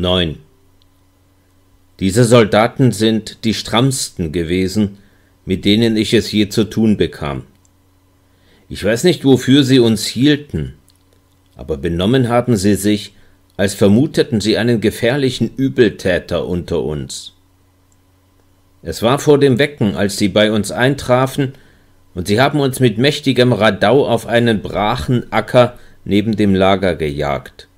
9. Diese Soldaten sind die strammsten gewesen, mit denen ich es je zu tun bekam. Ich weiß nicht, wofür sie uns hielten, aber benommen haben sie sich, als vermuteten sie einen gefährlichen Übeltäter unter uns. Es war vor dem Wecken, als sie bei uns eintrafen, und sie haben uns mit mächtigem Radau auf einen brachen Acker neben dem Lager gejagt.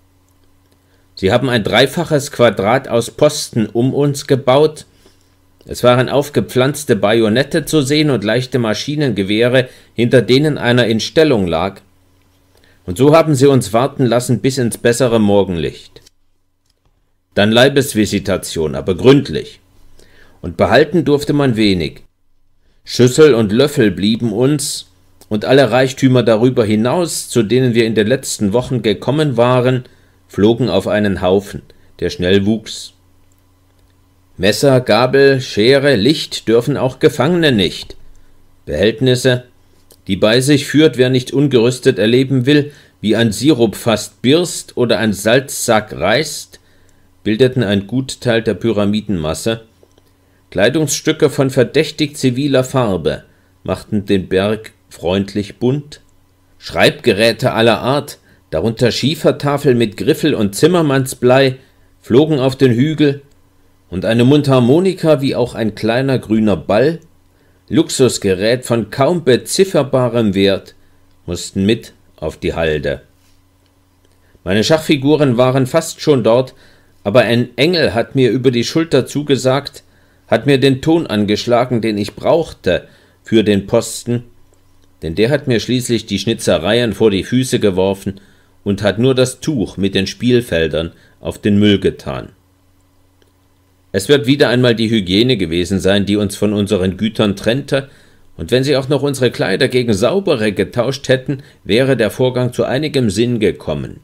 Sie haben ein dreifaches Quadrat aus Posten um uns gebaut. Es waren aufgepflanzte Bajonette zu sehen und leichte Maschinengewehre, hinter denen einer in Stellung lag. Und so haben sie uns warten lassen bis ins bessere Morgenlicht. Dann Leibesvisitation, aber gründlich. Und behalten durfte man wenig. Schüssel und Löffel blieben uns, und alle Reichtümer darüber hinaus, zu denen wir in den letzten Wochen gekommen waren, flogen auf einen Haufen, der schnell wuchs. Messer, Gabel, Schere, Licht dürfen auch Gefangene nicht. Behältnisse, die bei sich führt, wer nicht ungerüstet erleben will, wie ein Sirup fast birst oder ein Salzsack reißt, bildeten ein Gutteil der Pyramidenmasse. Kleidungsstücke von verdächtig ziviler Farbe machten den Berg freundlich bunt. Schreibgeräte aller Art darunter Schiefertafel mit Griffel und Zimmermannsblei, flogen auf den Hügel, und eine Mundharmonika wie auch ein kleiner grüner Ball, Luxusgerät von kaum bezifferbarem Wert, mussten mit auf die Halde. Meine Schachfiguren waren fast schon dort, aber ein Engel hat mir über die Schulter zugesagt, hat mir den Ton angeschlagen, den ich brauchte für den Posten, denn der hat mir schließlich die Schnitzereien vor die Füße geworfen und hat nur das Tuch mit den Spielfeldern auf den Müll getan. Es wird wieder einmal die Hygiene gewesen sein, die uns von unseren Gütern trennte, und wenn sie auch noch unsere Kleider gegen saubere getauscht hätten, wäre der Vorgang zu einigem Sinn gekommen.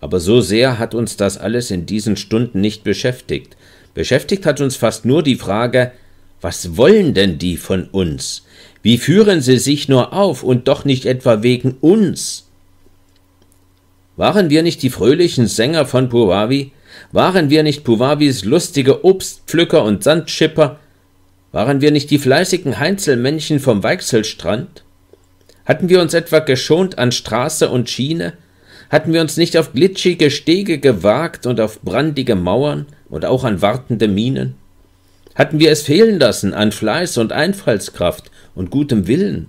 Aber so sehr hat uns das alles in diesen Stunden nicht beschäftigt. Beschäftigt hat uns fast nur die Frage, was wollen denn die von uns? Wie führen sie sich nur auf und doch nicht etwa wegen uns? Waren wir nicht die fröhlichen Sänger von Puwavi? Waren wir nicht Puwavis lustige Obstpflücker und Sandschipper? Waren wir nicht die fleißigen Heinzelmännchen vom Weichselstrand? Hatten wir uns etwa geschont an Straße und Schiene? Hatten wir uns nicht auf glitschige Stege gewagt und auf brandige Mauern und auch an wartende Minen? Hatten wir es fehlen lassen an Fleiß und Einfallskraft und gutem Willen?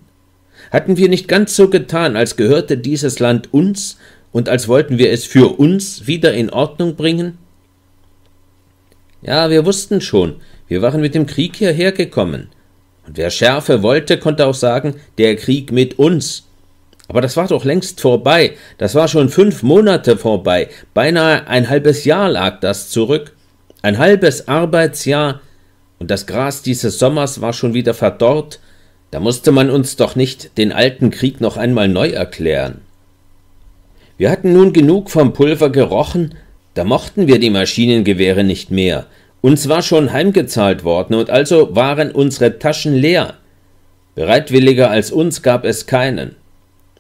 Hatten wir nicht ganz so getan, als gehörte dieses Land uns und als wollten wir es für uns wieder in Ordnung bringen? Ja, wir wussten schon, wir waren mit dem Krieg hierher gekommen. Und wer Schärfe wollte, konnte auch sagen, der Krieg mit uns. Aber das war doch längst vorbei, das war schon fünf Monate vorbei, beinahe ein halbes Jahr lag das zurück, ein halbes Arbeitsjahr, und das Gras dieses Sommers war schon wieder verdorrt, da musste man uns doch nicht den alten Krieg noch einmal neu erklären. Wir hatten nun genug vom Pulver gerochen, da mochten wir die Maschinengewehre nicht mehr. Uns war schon heimgezahlt worden und also waren unsere Taschen leer. Bereitwilliger als uns gab es keinen.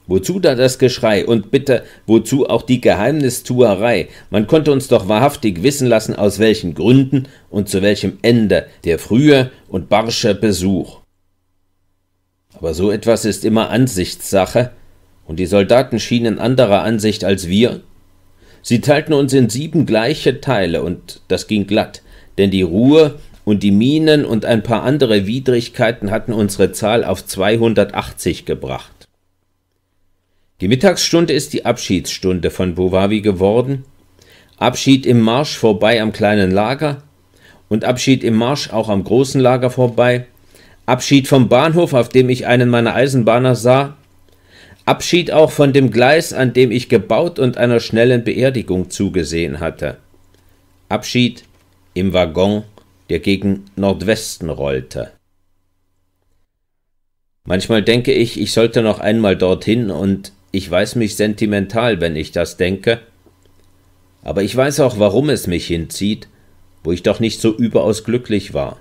Wozu da das Geschrei und bitte, wozu auch die Geheimnistuerei? Man konnte uns doch wahrhaftig wissen lassen, aus welchen Gründen und zu welchem Ende der frühe und barsche Besuch. Aber so etwas ist immer Ansichtssache, und die Soldaten schienen anderer Ansicht als wir? Sie teilten uns in sieben gleiche Teile, und das ging glatt, denn die Ruhe und die Minen und ein paar andere Widrigkeiten hatten unsere Zahl auf 280 gebracht. Die Mittagsstunde ist die Abschiedsstunde von Bovavi geworden. Abschied im Marsch vorbei am kleinen Lager und Abschied im Marsch auch am großen Lager vorbei. Abschied vom Bahnhof, auf dem ich einen meiner Eisenbahner sah, Abschied auch von dem Gleis, an dem ich gebaut und einer schnellen Beerdigung zugesehen hatte. Abschied im Waggon, der gegen Nordwesten rollte. Manchmal denke ich, ich sollte noch einmal dorthin und ich weiß mich sentimental, wenn ich das denke. Aber ich weiß auch, warum es mich hinzieht, wo ich doch nicht so überaus glücklich war.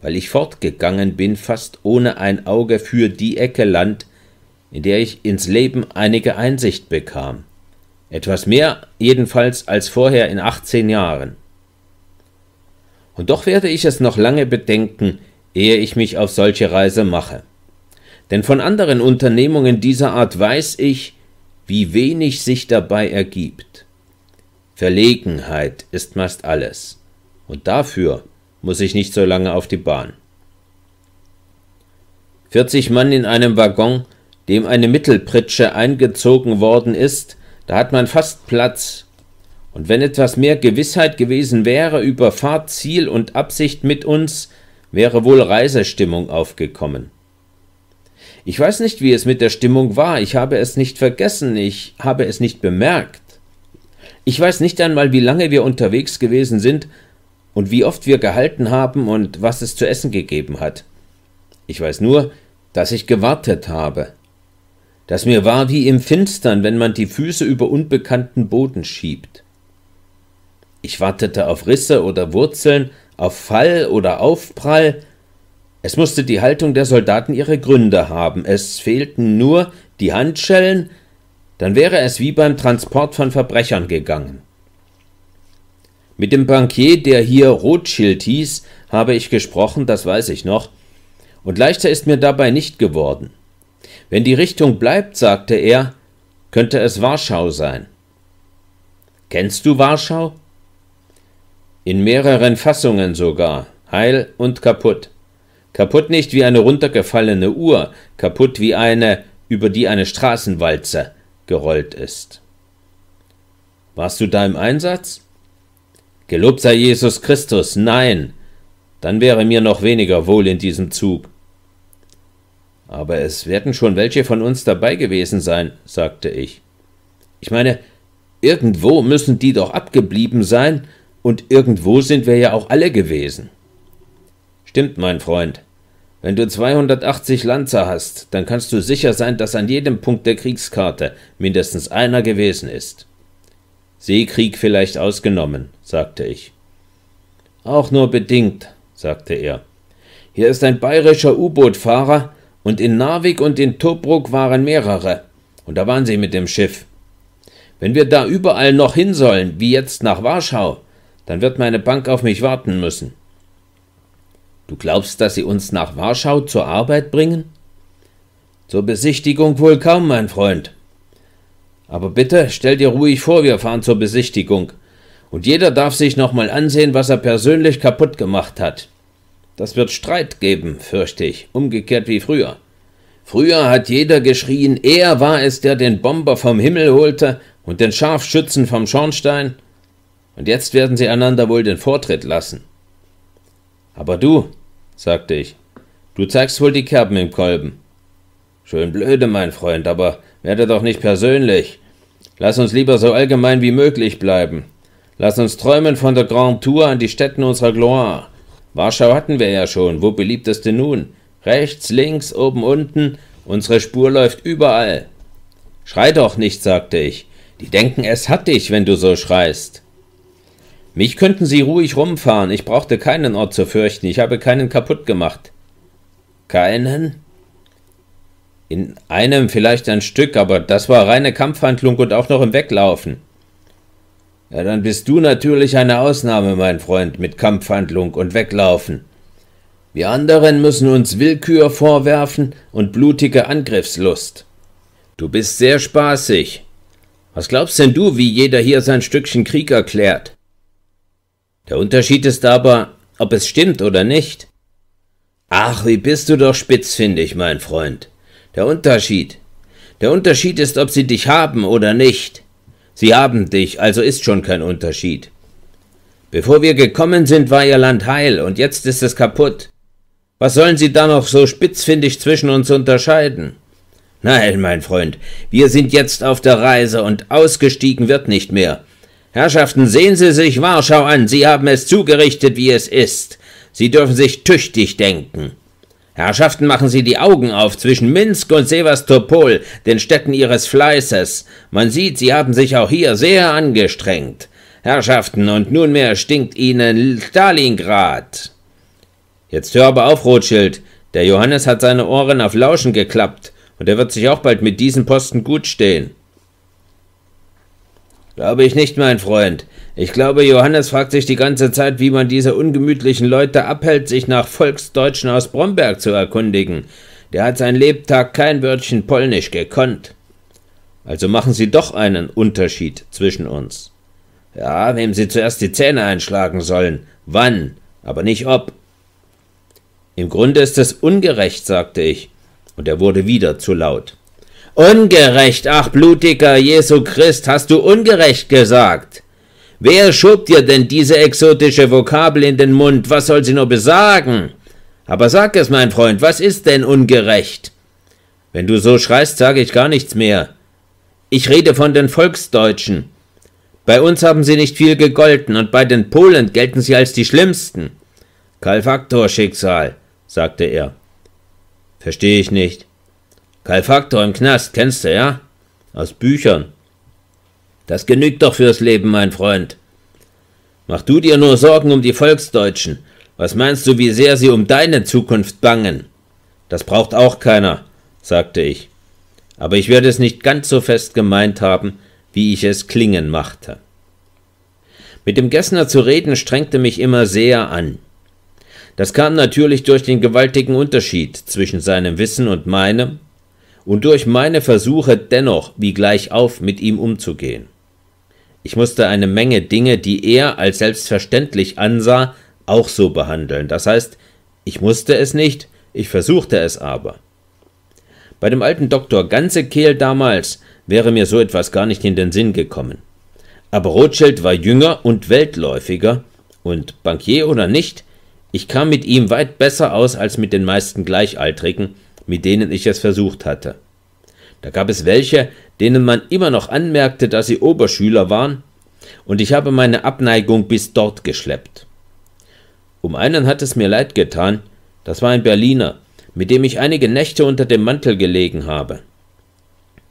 Weil ich fortgegangen bin, fast ohne ein Auge für die Ecke Land, in der ich ins Leben einige Einsicht bekam. Etwas mehr jedenfalls als vorher in 18 Jahren. Und doch werde ich es noch lange bedenken, ehe ich mich auf solche Reise mache. Denn von anderen Unternehmungen dieser Art weiß ich, wie wenig sich dabei ergibt. Verlegenheit ist meist alles, und dafür muss ich nicht so lange auf die Bahn. 40 Mann in einem Waggon dem eine Mittelpritsche eingezogen worden ist, da hat man fast Platz. Und wenn etwas mehr Gewissheit gewesen wäre über Fahrt, Ziel und Absicht mit uns, wäre wohl Reisestimmung aufgekommen. Ich weiß nicht, wie es mit der Stimmung war, ich habe es nicht vergessen, ich habe es nicht bemerkt. Ich weiß nicht einmal, wie lange wir unterwegs gewesen sind und wie oft wir gehalten haben und was es zu essen gegeben hat. Ich weiß nur, dass ich gewartet habe das mir war wie im Finstern, wenn man die Füße über unbekannten Boden schiebt. Ich wartete auf Risse oder Wurzeln, auf Fall oder Aufprall. Es musste die Haltung der Soldaten ihre Gründe haben. Es fehlten nur die Handschellen, dann wäre es wie beim Transport von Verbrechern gegangen. Mit dem Bankier, der hier Rothschild hieß, habe ich gesprochen, das weiß ich noch, und leichter ist mir dabei nicht geworden. Wenn die Richtung bleibt, sagte er, könnte es Warschau sein. Kennst du Warschau? In mehreren Fassungen sogar, heil und kaputt. Kaputt nicht wie eine runtergefallene Uhr, kaputt wie eine, über die eine Straßenwalze gerollt ist. Warst du da im Einsatz? Gelobt sei Jesus Christus, nein. Dann wäre mir noch weniger wohl in diesem Zug. Aber es werden schon welche von uns dabei gewesen sein, sagte ich. Ich meine, irgendwo müssen die doch abgeblieben sein, und irgendwo sind wir ja auch alle gewesen. Stimmt, mein Freund. Wenn du 280 Lanzer hast, dann kannst du sicher sein, dass an jedem Punkt der Kriegskarte mindestens einer gewesen ist. Seekrieg vielleicht ausgenommen, sagte ich. Auch nur bedingt, sagte er. Hier ist ein bayerischer U-Boot-Fahrer, und in Narvik und in Tobruk waren mehrere, und da waren sie mit dem Schiff. Wenn wir da überall noch hin sollen, wie jetzt nach Warschau, dann wird meine Bank auf mich warten müssen. Du glaubst, dass sie uns nach Warschau zur Arbeit bringen? Zur Besichtigung wohl kaum, mein Freund. Aber bitte stell dir ruhig vor, wir fahren zur Besichtigung. Und jeder darf sich nochmal ansehen, was er persönlich kaputt gemacht hat. Das wird Streit geben, fürchte ich, umgekehrt wie früher. Früher hat jeder geschrien, er war es, der den Bomber vom Himmel holte und den Scharfschützen vom Schornstein, und jetzt werden sie einander wohl den Vortritt lassen. Aber du, sagte ich, du zeigst wohl die Kerben im Kolben. Schön blöde, mein Freund, aber werde doch nicht persönlich. Lass uns lieber so allgemein wie möglich bleiben. Lass uns träumen von der Grand Tour an die Stätten unserer Gloire. Warschau hatten wir ja schon. Wo beliebt es denn nun? Rechts, links, oben, unten. Unsere Spur läuft überall. Schrei doch nicht, sagte ich. Die denken, es hat dich, wenn du so schreist. Mich könnten sie ruhig rumfahren. Ich brauchte keinen Ort zu fürchten. Ich habe keinen kaputt gemacht. Keinen? In einem vielleicht ein Stück, aber das war reine Kampfhandlung und auch noch im Weglaufen. Ja, dann bist du natürlich eine Ausnahme, mein Freund, mit Kampfhandlung und Weglaufen. Wir anderen müssen uns Willkür vorwerfen und blutige Angriffslust. Du bist sehr spaßig. Was glaubst denn du, wie jeder hier sein Stückchen Krieg erklärt? Der Unterschied ist aber, ob es stimmt oder nicht. Ach, wie bist du doch spitzfindig, mein Freund. Der Unterschied. Der Unterschied ist, ob sie dich haben oder nicht. Sie haben dich, also ist schon kein Unterschied. Bevor wir gekommen sind, war ihr Land heil, und jetzt ist es kaputt. Was sollen sie da noch so spitzfindig zwischen uns unterscheiden? Nein, mein Freund, wir sind jetzt auf der Reise und ausgestiegen wird nicht mehr. Herrschaften, sehen Sie sich Warschau an, Sie haben es zugerichtet, wie es ist. Sie dürfen sich tüchtig denken. Herrschaften, machen Sie die Augen auf zwischen Minsk und Sevastopol, den Städten Ihres Fleißes. Man sieht, Sie haben sich auch hier sehr angestrengt. Herrschaften, und nunmehr stinkt Ihnen Stalingrad. Jetzt hör aber auf, Rothschild. Der Johannes hat seine Ohren auf Lauschen geklappt, und er wird sich auch bald mit diesem Posten gut stehen. Glaube ich nicht, mein Freund. Ich glaube, Johannes fragt sich die ganze Zeit, wie man diese ungemütlichen Leute abhält, sich nach Volksdeutschen aus Bromberg zu erkundigen. Der hat sein Lebtag kein Wörtchen Polnisch gekonnt. Also machen Sie doch einen Unterschied zwischen uns. Ja, wem Sie zuerst die Zähne einschlagen sollen, wann, aber nicht ob. Im Grunde ist es ungerecht, sagte ich, und er wurde wieder zu laut. Ungerecht, ach blutiger Jesu Christ, hast du ungerecht gesagt. Wer schob dir denn diese exotische Vokabel in den Mund? Was soll sie nur besagen? Aber sag es, mein Freund, was ist denn ungerecht? Wenn du so schreist, sage ich gar nichts mehr. Ich rede von den Volksdeutschen. Bei uns haben sie nicht viel gegolten, und bei den Polen gelten sie als die Schlimmsten. Kalfaktor-Schicksal, sagte er. Verstehe ich nicht. Kalfaktor im Knast, kennst du, ja? Aus Büchern. Das genügt doch fürs Leben, mein Freund. Mach du dir nur Sorgen um die Volksdeutschen. Was meinst du, wie sehr sie um deine Zukunft bangen? Das braucht auch keiner, sagte ich. Aber ich werde es nicht ganz so fest gemeint haben, wie ich es klingen machte. Mit dem Gessner zu reden strengte mich immer sehr an. Das kam natürlich durch den gewaltigen Unterschied zwischen seinem Wissen und meinem, und durch meine Versuche dennoch wie gleichauf mit ihm umzugehen. Ich musste eine Menge Dinge, die er als selbstverständlich ansah, auch so behandeln. Das heißt, ich musste es nicht, ich versuchte es aber. Bei dem alten Doktor Ganze Kehl damals wäre mir so etwas gar nicht in den Sinn gekommen. Aber Rothschild war jünger und weltläufiger, und Bankier oder nicht, ich kam mit ihm weit besser aus als mit den meisten Gleichaltrigen, mit denen ich es versucht hatte. Da gab es welche, denen man immer noch anmerkte, dass sie Oberschüler waren, und ich habe meine Abneigung bis dort geschleppt. Um einen hat es mir leid getan, das war ein Berliner, mit dem ich einige Nächte unter dem Mantel gelegen habe.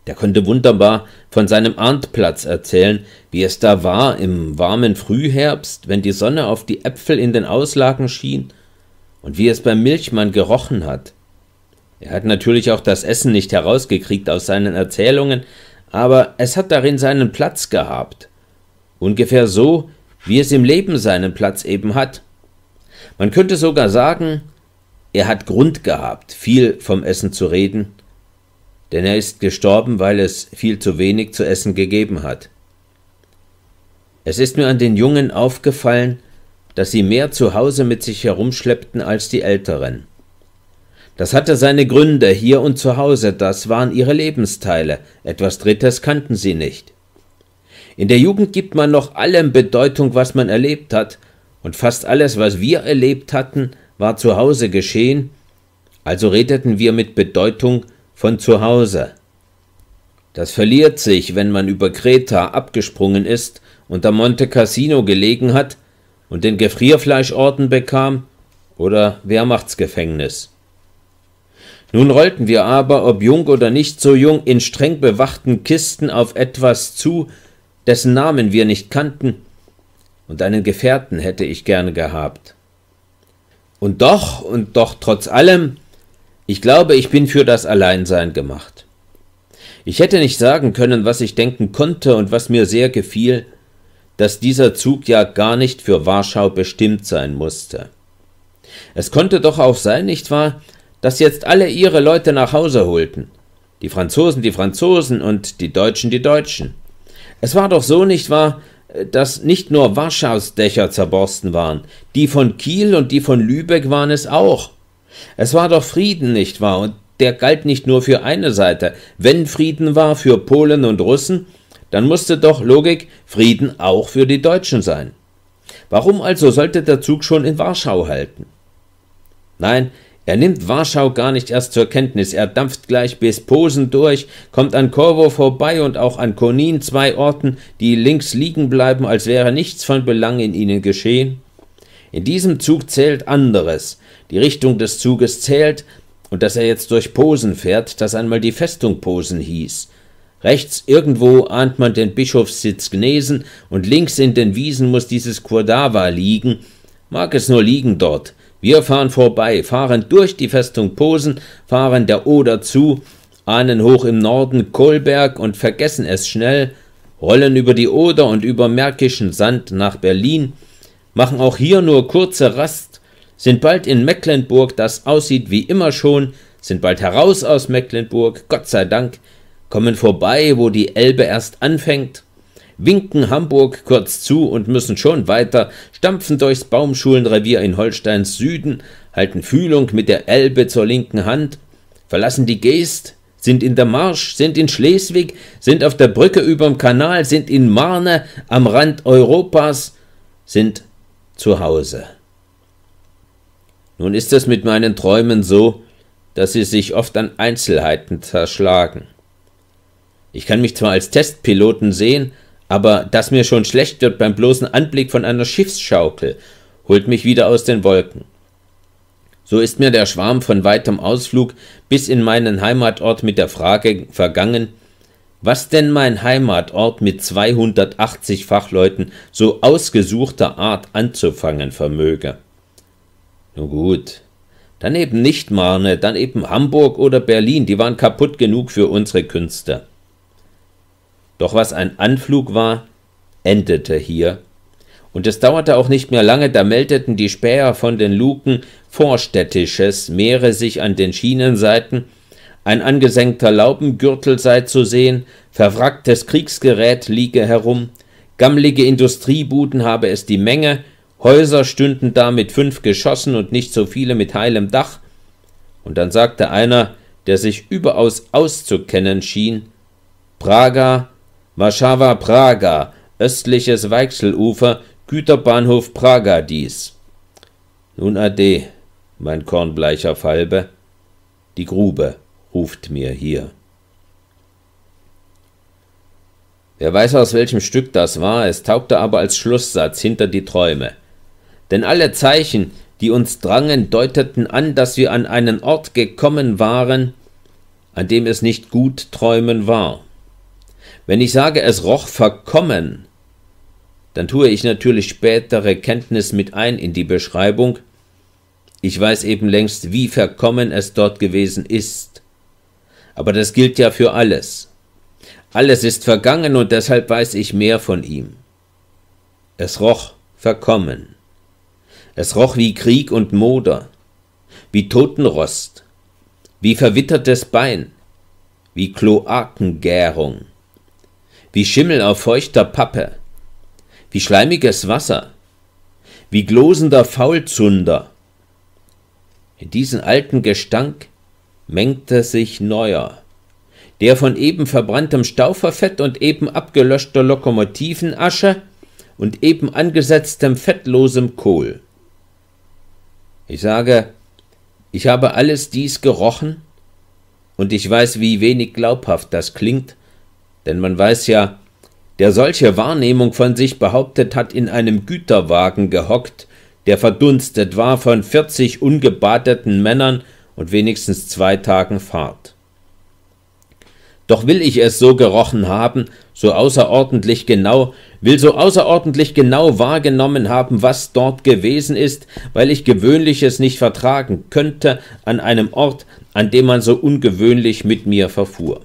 Der konnte wunderbar von seinem Arndtplatz erzählen, wie es da war im warmen Frühherbst, wenn die Sonne auf die Äpfel in den Auslagen schien, und wie es beim Milchmann gerochen hat, er hat natürlich auch das Essen nicht herausgekriegt aus seinen Erzählungen, aber es hat darin seinen Platz gehabt. Ungefähr so, wie es im Leben seinen Platz eben hat. Man könnte sogar sagen, er hat Grund gehabt, viel vom Essen zu reden, denn er ist gestorben, weil es viel zu wenig zu essen gegeben hat. Es ist mir an den Jungen aufgefallen, dass sie mehr zu Hause mit sich herumschleppten als die Älteren. Das hatte seine Gründe hier und zu Hause, das waren ihre Lebensteile, etwas Drittes kannten sie nicht. In der Jugend gibt man noch allem Bedeutung, was man erlebt hat, und fast alles, was wir erlebt hatten, war zu Hause geschehen, also redeten wir mit Bedeutung von zu Hause. Das verliert sich, wenn man über Kreta abgesprungen ist und am Monte Cassino gelegen hat und den Gefrierfleischorten bekam oder Wehrmachtsgefängnis. Nun rollten wir aber, ob jung oder nicht so jung, in streng bewachten Kisten auf etwas zu, dessen Namen wir nicht kannten, und einen Gefährten hätte ich gerne gehabt. Und doch, und doch trotz allem, ich glaube, ich bin für das Alleinsein gemacht. Ich hätte nicht sagen können, was ich denken konnte und was mir sehr gefiel, dass dieser Zug ja gar nicht für Warschau bestimmt sein musste. Es konnte doch auch sein, nicht wahr, dass jetzt alle ihre Leute nach Hause holten. Die Franzosen die Franzosen und die Deutschen die Deutschen. Es war doch so, nicht wahr, dass nicht nur Warschaus Dächer zerborsten waren, die von Kiel und die von Lübeck waren es auch. Es war doch Frieden, nicht wahr, und der galt nicht nur für eine Seite. Wenn Frieden war für Polen und Russen, dann musste doch Logik Frieden auch für die Deutschen sein. Warum also sollte der Zug schon in Warschau halten? Nein, er nimmt Warschau gar nicht erst zur Kenntnis, er dampft gleich bis Posen durch, kommt an Korvo vorbei und auch an Konin, zwei Orten, die links liegen bleiben, als wäre nichts von Belang in ihnen geschehen. In diesem Zug zählt anderes. Die Richtung des Zuges zählt, und dass er jetzt durch Posen fährt, das einmal die Festung Posen hieß. Rechts irgendwo ahnt man den Bischofssitz Gnesen und links in den Wiesen muss dieses Kurdava liegen. Mag es nur liegen dort. Wir fahren vorbei, fahren durch die Festung Posen, fahren der Oder zu, ahnen hoch im Norden Kolberg und vergessen es schnell, rollen über die Oder und über märkischen Sand nach Berlin, machen auch hier nur kurze Rast, sind bald in Mecklenburg, das aussieht wie immer schon, sind bald heraus aus Mecklenburg, Gott sei Dank, kommen vorbei, wo die Elbe erst anfängt, winken Hamburg kurz zu und müssen schon weiter, stampfen durchs Baumschulenrevier in Holsteins Süden, halten Fühlung mit der Elbe zur linken Hand, verlassen die Geest, sind in der Marsch, sind in Schleswig, sind auf der Brücke überm Kanal, sind in Marne, am Rand Europas, sind zu Hause. Nun ist es mit meinen Träumen so, dass sie sich oft an Einzelheiten zerschlagen. Ich kann mich zwar als Testpiloten sehen, aber dass mir schon schlecht wird beim bloßen Anblick von einer Schiffsschaukel, holt mich wieder aus den Wolken. So ist mir der Schwarm von weitem Ausflug bis in meinen Heimatort mit der Frage vergangen, was denn mein Heimatort mit 280 Fachleuten so ausgesuchter Art anzufangen vermöge. Nun gut, dann eben nicht Marne, dann eben Hamburg oder Berlin, die waren kaputt genug für unsere Künste. Doch was ein Anflug war, endete hier. Und es dauerte auch nicht mehr lange, da meldeten die Späher von den Luken vorstädtisches mehre sich an den Schienenseiten, ein angesenkter Laubengürtel sei zu sehen, verwracktes Kriegsgerät liege herum, gammlige Industriebuden habe es die Menge, Häuser stünden da mit fünf Geschossen und nicht so viele mit heilem Dach. Und dann sagte einer, der sich überaus auszukennen schien, Praga Warszawa-Praga, östliches Weichselufer, Güterbahnhof Praga dies. Nun ade, mein kornbleicher Falbe, die Grube ruft mir hier. Wer weiß, aus welchem Stück das war, es taugte aber als Schlusssatz hinter die Träume. Denn alle Zeichen, die uns drangen, deuteten an, dass wir an einen Ort gekommen waren, an dem es nicht gut träumen war. Wenn ich sage, es roch verkommen, dann tue ich natürlich spätere Kenntnis mit ein in die Beschreibung. Ich weiß eben längst, wie verkommen es dort gewesen ist. Aber das gilt ja für alles. Alles ist vergangen und deshalb weiß ich mehr von ihm. Es roch verkommen. Es roch wie Krieg und Moder, wie Totenrost, wie verwittertes Bein, wie Kloakengärung wie Schimmel auf feuchter Pappe, wie schleimiges Wasser, wie glosender Faulzunder. In diesen alten Gestank mengte sich neuer, der von eben verbranntem Stauferfett und eben abgelöschter Lokomotivenasche und eben angesetztem fettlosem Kohl. Ich sage, ich habe alles dies gerochen, und ich weiß, wie wenig glaubhaft das klingt, denn man weiß ja, der solche Wahrnehmung von sich behauptet hat, in einem Güterwagen gehockt, der verdunstet war von 40 ungebadeten Männern und wenigstens zwei Tagen Fahrt. Doch will ich es so gerochen haben, so außerordentlich genau, will so außerordentlich genau wahrgenommen haben, was dort gewesen ist, weil ich Gewöhnliches nicht vertragen könnte an einem Ort, an dem man so ungewöhnlich mit mir verfuhr.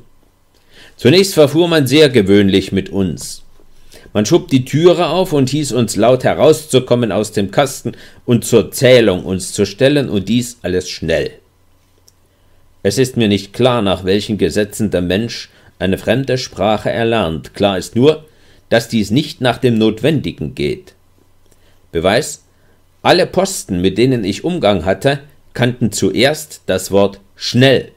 Zunächst verfuhr man sehr gewöhnlich mit uns. Man schob die Türe auf und hieß uns laut herauszukommen aus dem Kasten und zur Zählung uns zu stellen, und dies alles schnell. Es ist mir nicht klar, nach welchen Gesetzen der Mensch eine fremde Sprache erlernt. Klar ist nur, dass dies nicht nach dem Notwendigen geht. Beweis: Alle Posten, mit denen ich Umgang hatte, kannten zuerst das Wort schnell.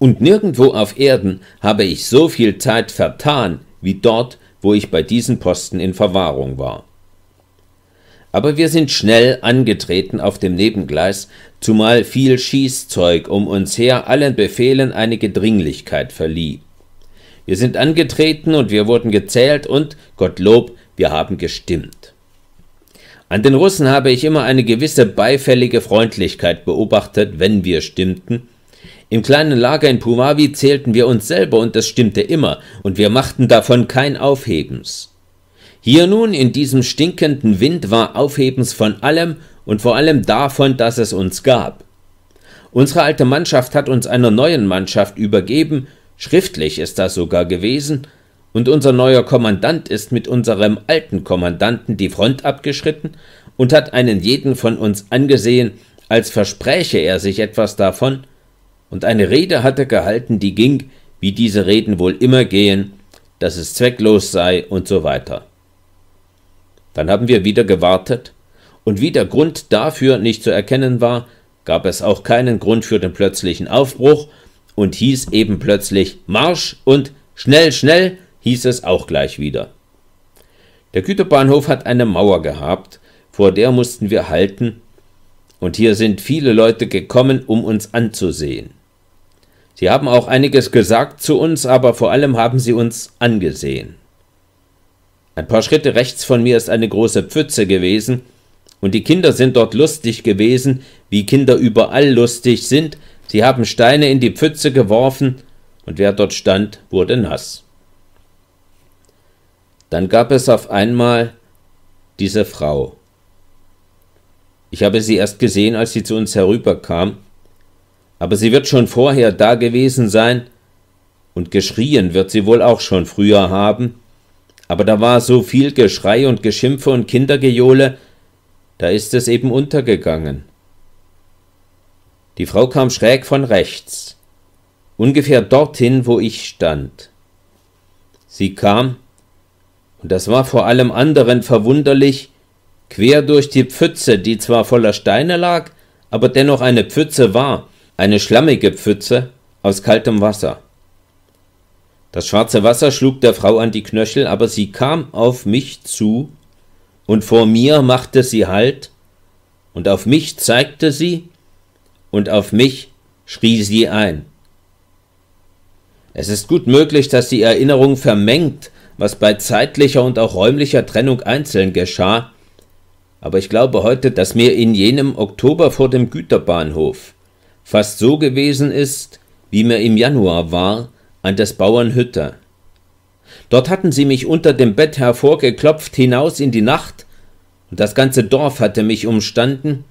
Und nirgendwo auf Erden habe ich so viel Zeit vertan wie dort, wo ich bei diesen Posten in Verwahrung war. Aber wir sind schnell angetreten auf dem Nebengleis, zumal viel Schießzeug um uns her allen Befehlen einige Dringlichkeit verlieh. Wir sind angetreten und wir wurden gezählt und, Gottlob, wir haben gestimmt. An den Russen habe ich immer eine gewisse beifällige Freundlichkeit beobachtet, wenn wir stimmten, im kleinen Lager in Pumavi zählten wir uns selber und das stimmte immer, und wir machten davon kein Aufhebens. Hier nun in diesem stinkenden Wind war Aufhebens von allem und vor allem davon, dass es uns gab. Unsere alte Mannschaft hat uns einer neuen Mannschaft übergeben, schriftlich ist das sogar gewesen, und unser neuer Kommandant ist mit unserem alten Kommandanten die Front abgeschritten und hat einen jeden von uns angesehen, als verspräche er sich etwas davon, und eine Rede hatte gehalten, die ging, wie diese Reden wohl immer gehen, dass es zwecklos sei und so weiter. Dann haben wir wieder gewartet, und wie der Grund dafür nicht zu erkennen war, gab es auch keinen Grund für den plötzlichen Aufbruch und hieß eben plötzlich Marsch und schnell, schnell hieß es auch gleich wieder. Der Güterbahnhof hat eine Mauer gehabt, vor der mussten wir halten, und hier sind viele Leute gekommen, um uns anzusehen. Sie haben auch einiges gesagt zu uns, aber vor allem haben sie uns angesehen. Ein paar Schritte rechts von mir ist eine große Pfütze gewesen, und die Kinder sind dort lustig gewesen, wie Kinder überall lustig sind, sie haben Steine in die Pfütze geworfen, und wer dort stand, wurde nass. Dann gab es auf einmal diese Frau. Ich habe sie erst gesehen, als sie zu uns herüberkam, aber sie wird schon vorher da gewesen sein, und geschrien wird sie wohl auch schon früher haben, aber da war so viel Geschrei und Geschimpfe und Kindergejohle, da ist es eben untergegangen. Die Frau kam schräg von rechts, ungefähr dorthin, wo ich stand. Sie kam, und das war vor allem anderen verwunderlich, quer durch die Pfütze, die zwar voller Steine lag, aber dennoch eine Pfütze war, eine schlammige Pfütze aus kaltem Wasser. Das schwarze Wasser schlug der Frau an die Knöchel, aber sie kam auf mich zu, und vor mir machte sie Halt, und auf mich zeigte sie, und auf mich schrie sie ein. Es ist gut möglich, dass die Erinnerung vermengt, was bei zeitlicher und auch räumlicher Trennung einzeln geschah, aber ich glaube heute, dass mir in jenem Oktober vor dem Güterbahnhof fast so gewesen ist, wie mir im Januar war, an des Bauern Hütte. Dort hatten sie mich unter dem Bett hervorgeklopft hinaus in die Nacht, und das ganze Dorf hatte mich umstanden,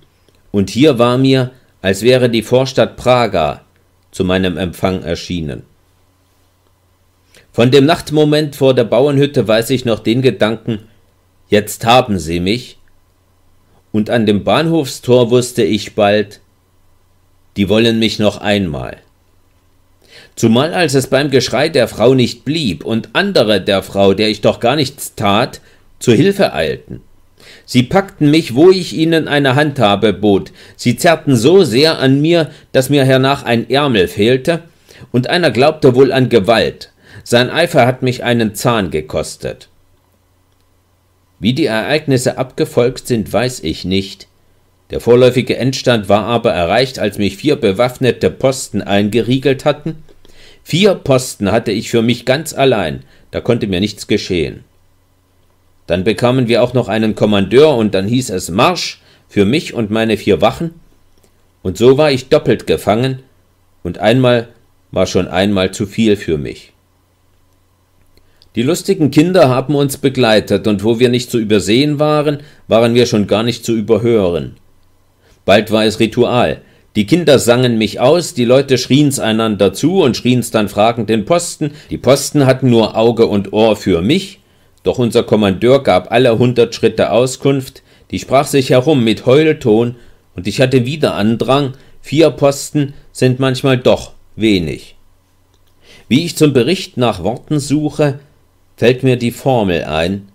und hier war mir, als wäre die Vorstadt Praga zu meinem Empfang erschienen. Von dem Nachtmoment vor der Bauernhütte weiß ich noch den Gedanken, jetzt haben sie mich, und an dem Bahnhofstor wusste ich bald, die wollen mich noch einmal. Zumal als es beim Geschrei der Frau nicht blieb und andere der Frau, der ich doch gar nichts tat, zu Hilfe eilten. Sie packten mich, wo ich ihnen eine Handhabe bot, sie zerrten so sehr an mir, dass mir hernach ein Ärmel fehlte, und einer glaubte wohl an Gewalt, sein Eifer hat mich einen Zahn gekostet. Wie die Ereignisse abgefolgt sind, weiß ich nicht, der vorläufige Endstand war aber erreicht, als mich vier bewaffnete Posten eingeriegelt hatten. Vier Posten hatte ich für mich ganz allein, da konnte mir nichts geschehen. Dann bekamen wir auch noch einen Kommandeur und dann hieß es Marsch für mich und meine vier Wachen. Und so war ich doppelt gefangen und einmal war schon einmal zu viel für mich. Die lustigen Kinder haben uns begleitet und wo wir nicht zu übersehen waren, waren wir schon gar nicht zu überhören. Bald war es Ritual. Die Kinder sangen mich aus, die Leute schrien's einander zu und schrien's dann fragend den Posten. Die Posten hatten nur Auge und Ohr für mich, doch unser Kommandeur gab alle hundert Schritte Auskunft, die sprach sich herum mit Heulton, und ich hatte wieder Andrang, vier Posten sind manchmal doch wenig. Wie ich zum Bericht nach Worten suche, fällt mir die Formel ein,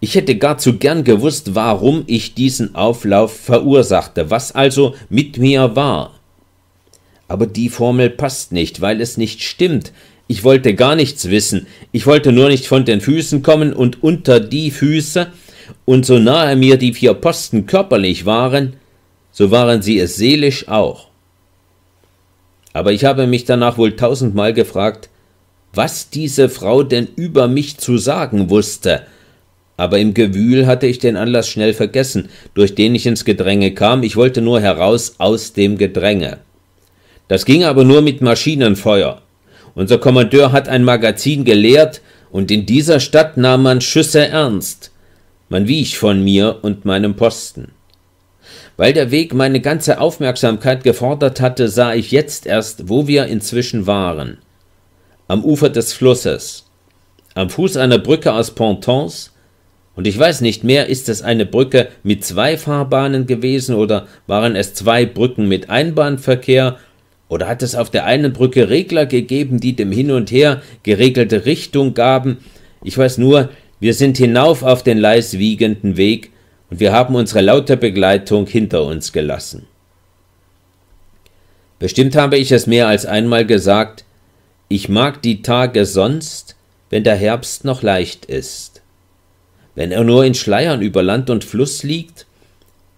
ich hätte gar zu gern gewusst, warum ich diesen Auflauf verursachte, was also mit mir war. Aber die Formel passt nicht, weil es nicht stimmt. Ich wollte gar nichts wissen, ich wollte nur nicht von den Füßen kommen und unter die Füße, und so nahe mir die vier Posten körperlich waren, so waren sie es seelisch auch. Aber ich habe mich danach wohl tausendmal gefragt, was diese Frau denn über mich zu sagen wusste, aber im Gewühl hatte ich den Anlass schnell vergessen, durch den ich ins Gedränge kam, ich wollte nur heraus aus dem Gedränge. Das ging aber nur mit Maschinenfeuer. Unser Kommandeur hat ein Magazin geleert, und in dieser Stadt nahm man Schüsse ernst. Man wich von mir und meinem Posten. Weil der Weg meine ganze Aufmerksamkeit gefordert hatte, sah ich jetzt erst, wo wir inzwischen waren. Am Ufer des Flusses. Am Fuß einer Brücke aus Pontons, und ich weiß nicht mehr, ist es eine Brücke mit zwei Fahrbahnen gewesen oder waren es zwei Brücken mit Einbahnverkehr? Oder hat es auf der einen Brücke Regler gegeben, die dem Hin und Her geregelte Richtung gaben? Ich weiß nur, wir sind hinauf auf den leis wiegenden Weg und wir haben unsere laute Begleitung hinter uns gelassen. Bestimmt habe ich es mehr als einmal gesagt, ich mag die Tage sonst, wenn der Herbst noch leicht ist wenn er nur in Schleiern über Land und Fluss liegt,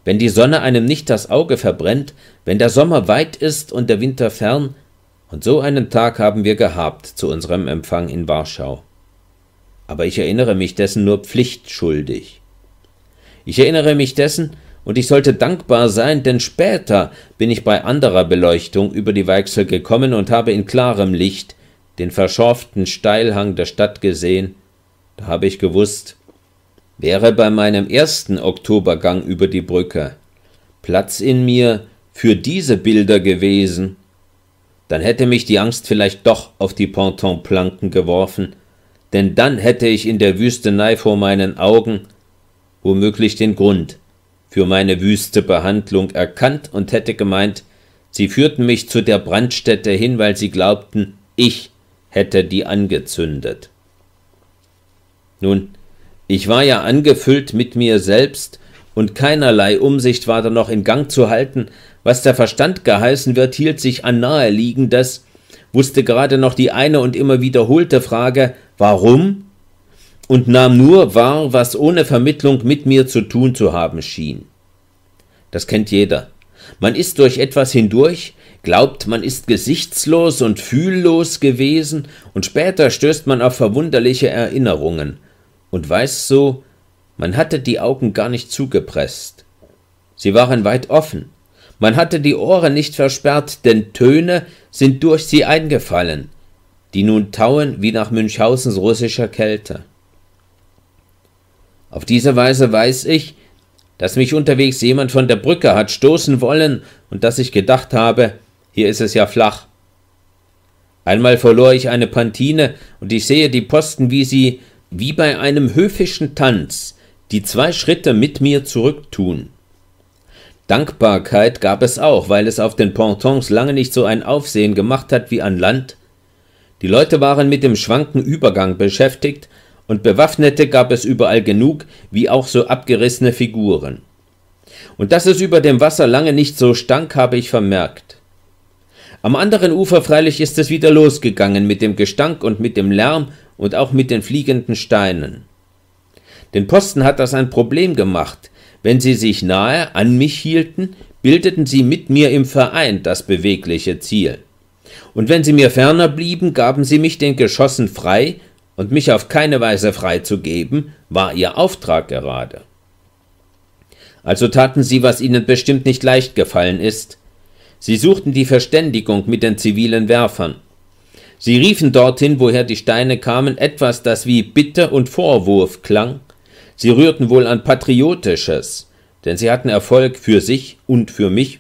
wenn die Sonne einem nicht das Auge verbrennt, wenn der Sommer weit ist und der Winter fern, und so einen Tag haben wir gehabt zu unserem Empfang in Warschau. Aber ich erinnere mich dessen nur pflichtschuldig. Ich erinnere mich dessen, und ich sollte dankbar sein, denn später bin ich bei anderer Beleuchtung über die Weichsel gekommen und habe in klarem Licht den verschorften Steilhang der Stadt gesehen, da habe ich gewusst, wäre bei meinem ersten Oktobergang über die Brücke Platz in mir für diese Bilder gewesen, dann hätte mich die Angst vielleicht doch auf die Pontonplanken geworfen, denn dann hätte ich in der Wüstenei vor meinen Augen womöglich den Grund für meine wüste Behandlung erkannt und hätte gemeint, sie führten mich zu der Brandstätte hin, weil sie glaubten, ich hätte die angezündet. Nun, ich war ja angefüllt mit mir selbst, und keinerlei Umsicht war da noch in Gang zu halten, was der Verstand geheißen wird, hielt sich an naheliegendes, wusste gerade noch die eine und immer wiederholte Frage Warum? und nahm nur wahr, was ohne Vermittlung mit mir zu tun zu haben schien. Das kennt jeder. Man ist durch etwas hindurch, glaubt, man ist gesichtslos und fühllos gewesen, und später stößt man auf verwunderliche Erinnerungen, und weiß so, man hatte die Augen gar nicht zugepresst. Sie waren weit offen. Man hatte die Ohren nicht versperrt, denn Töne sind durch sie eingefallen, die nun tauen wie nach Münchhausens russischer Kälte. Auf diese Weise weiß ich, dass mich unterwegs jemand von der Brücke hat stoßen wollen und dass ich gedacht habe, hier ist es ja flach. Einmal verlor ich eine Pantine und ich sehe die Posten, wie sie wie bei einem höfischen Tanz, die zwei Schritte mit mir zurücktun. Dankbarkeit gab es auch, weil es auf den Pontons lange nicht so ein Aufsehen gemacht hat wie an Land. Die Leute waren mit dem schwanken Übergang beschäftigt, und Bewaffnete gab es überall genug, wie auch so abgerissene Figuren. Und dass es über dem Wasser lange nicht so stank, habe ich vermerkt. Am anderen Ufer freilich ist es wieder losgegangen mit dem Gestank und mit dem Lärm und auch mit den fliegenden Steinen. Den Posten hat das ein Problem gemacht. Wenn sie sich nahe an mich hielten, bildeten sie mit mir im Verein das bewegliche Ziel. Und wenn sie mir ferner blieben, gaben sie mich den Geschossen frei, und mich auf keine Weise freizugeben, war ihr Auftrag gerade. Also taten sie, was ihnen bestimmt nicht leicht gefallen ist, Sie suchten die Verständigung mit den zivilen Werfern. Sie riefen dorthin, woher die Steine kamen, etwas, das wie Bitte und Vorwurf klang. Sie rührten wohl an Patriotisches, denn sie hatten Erfolg für sich und für mich,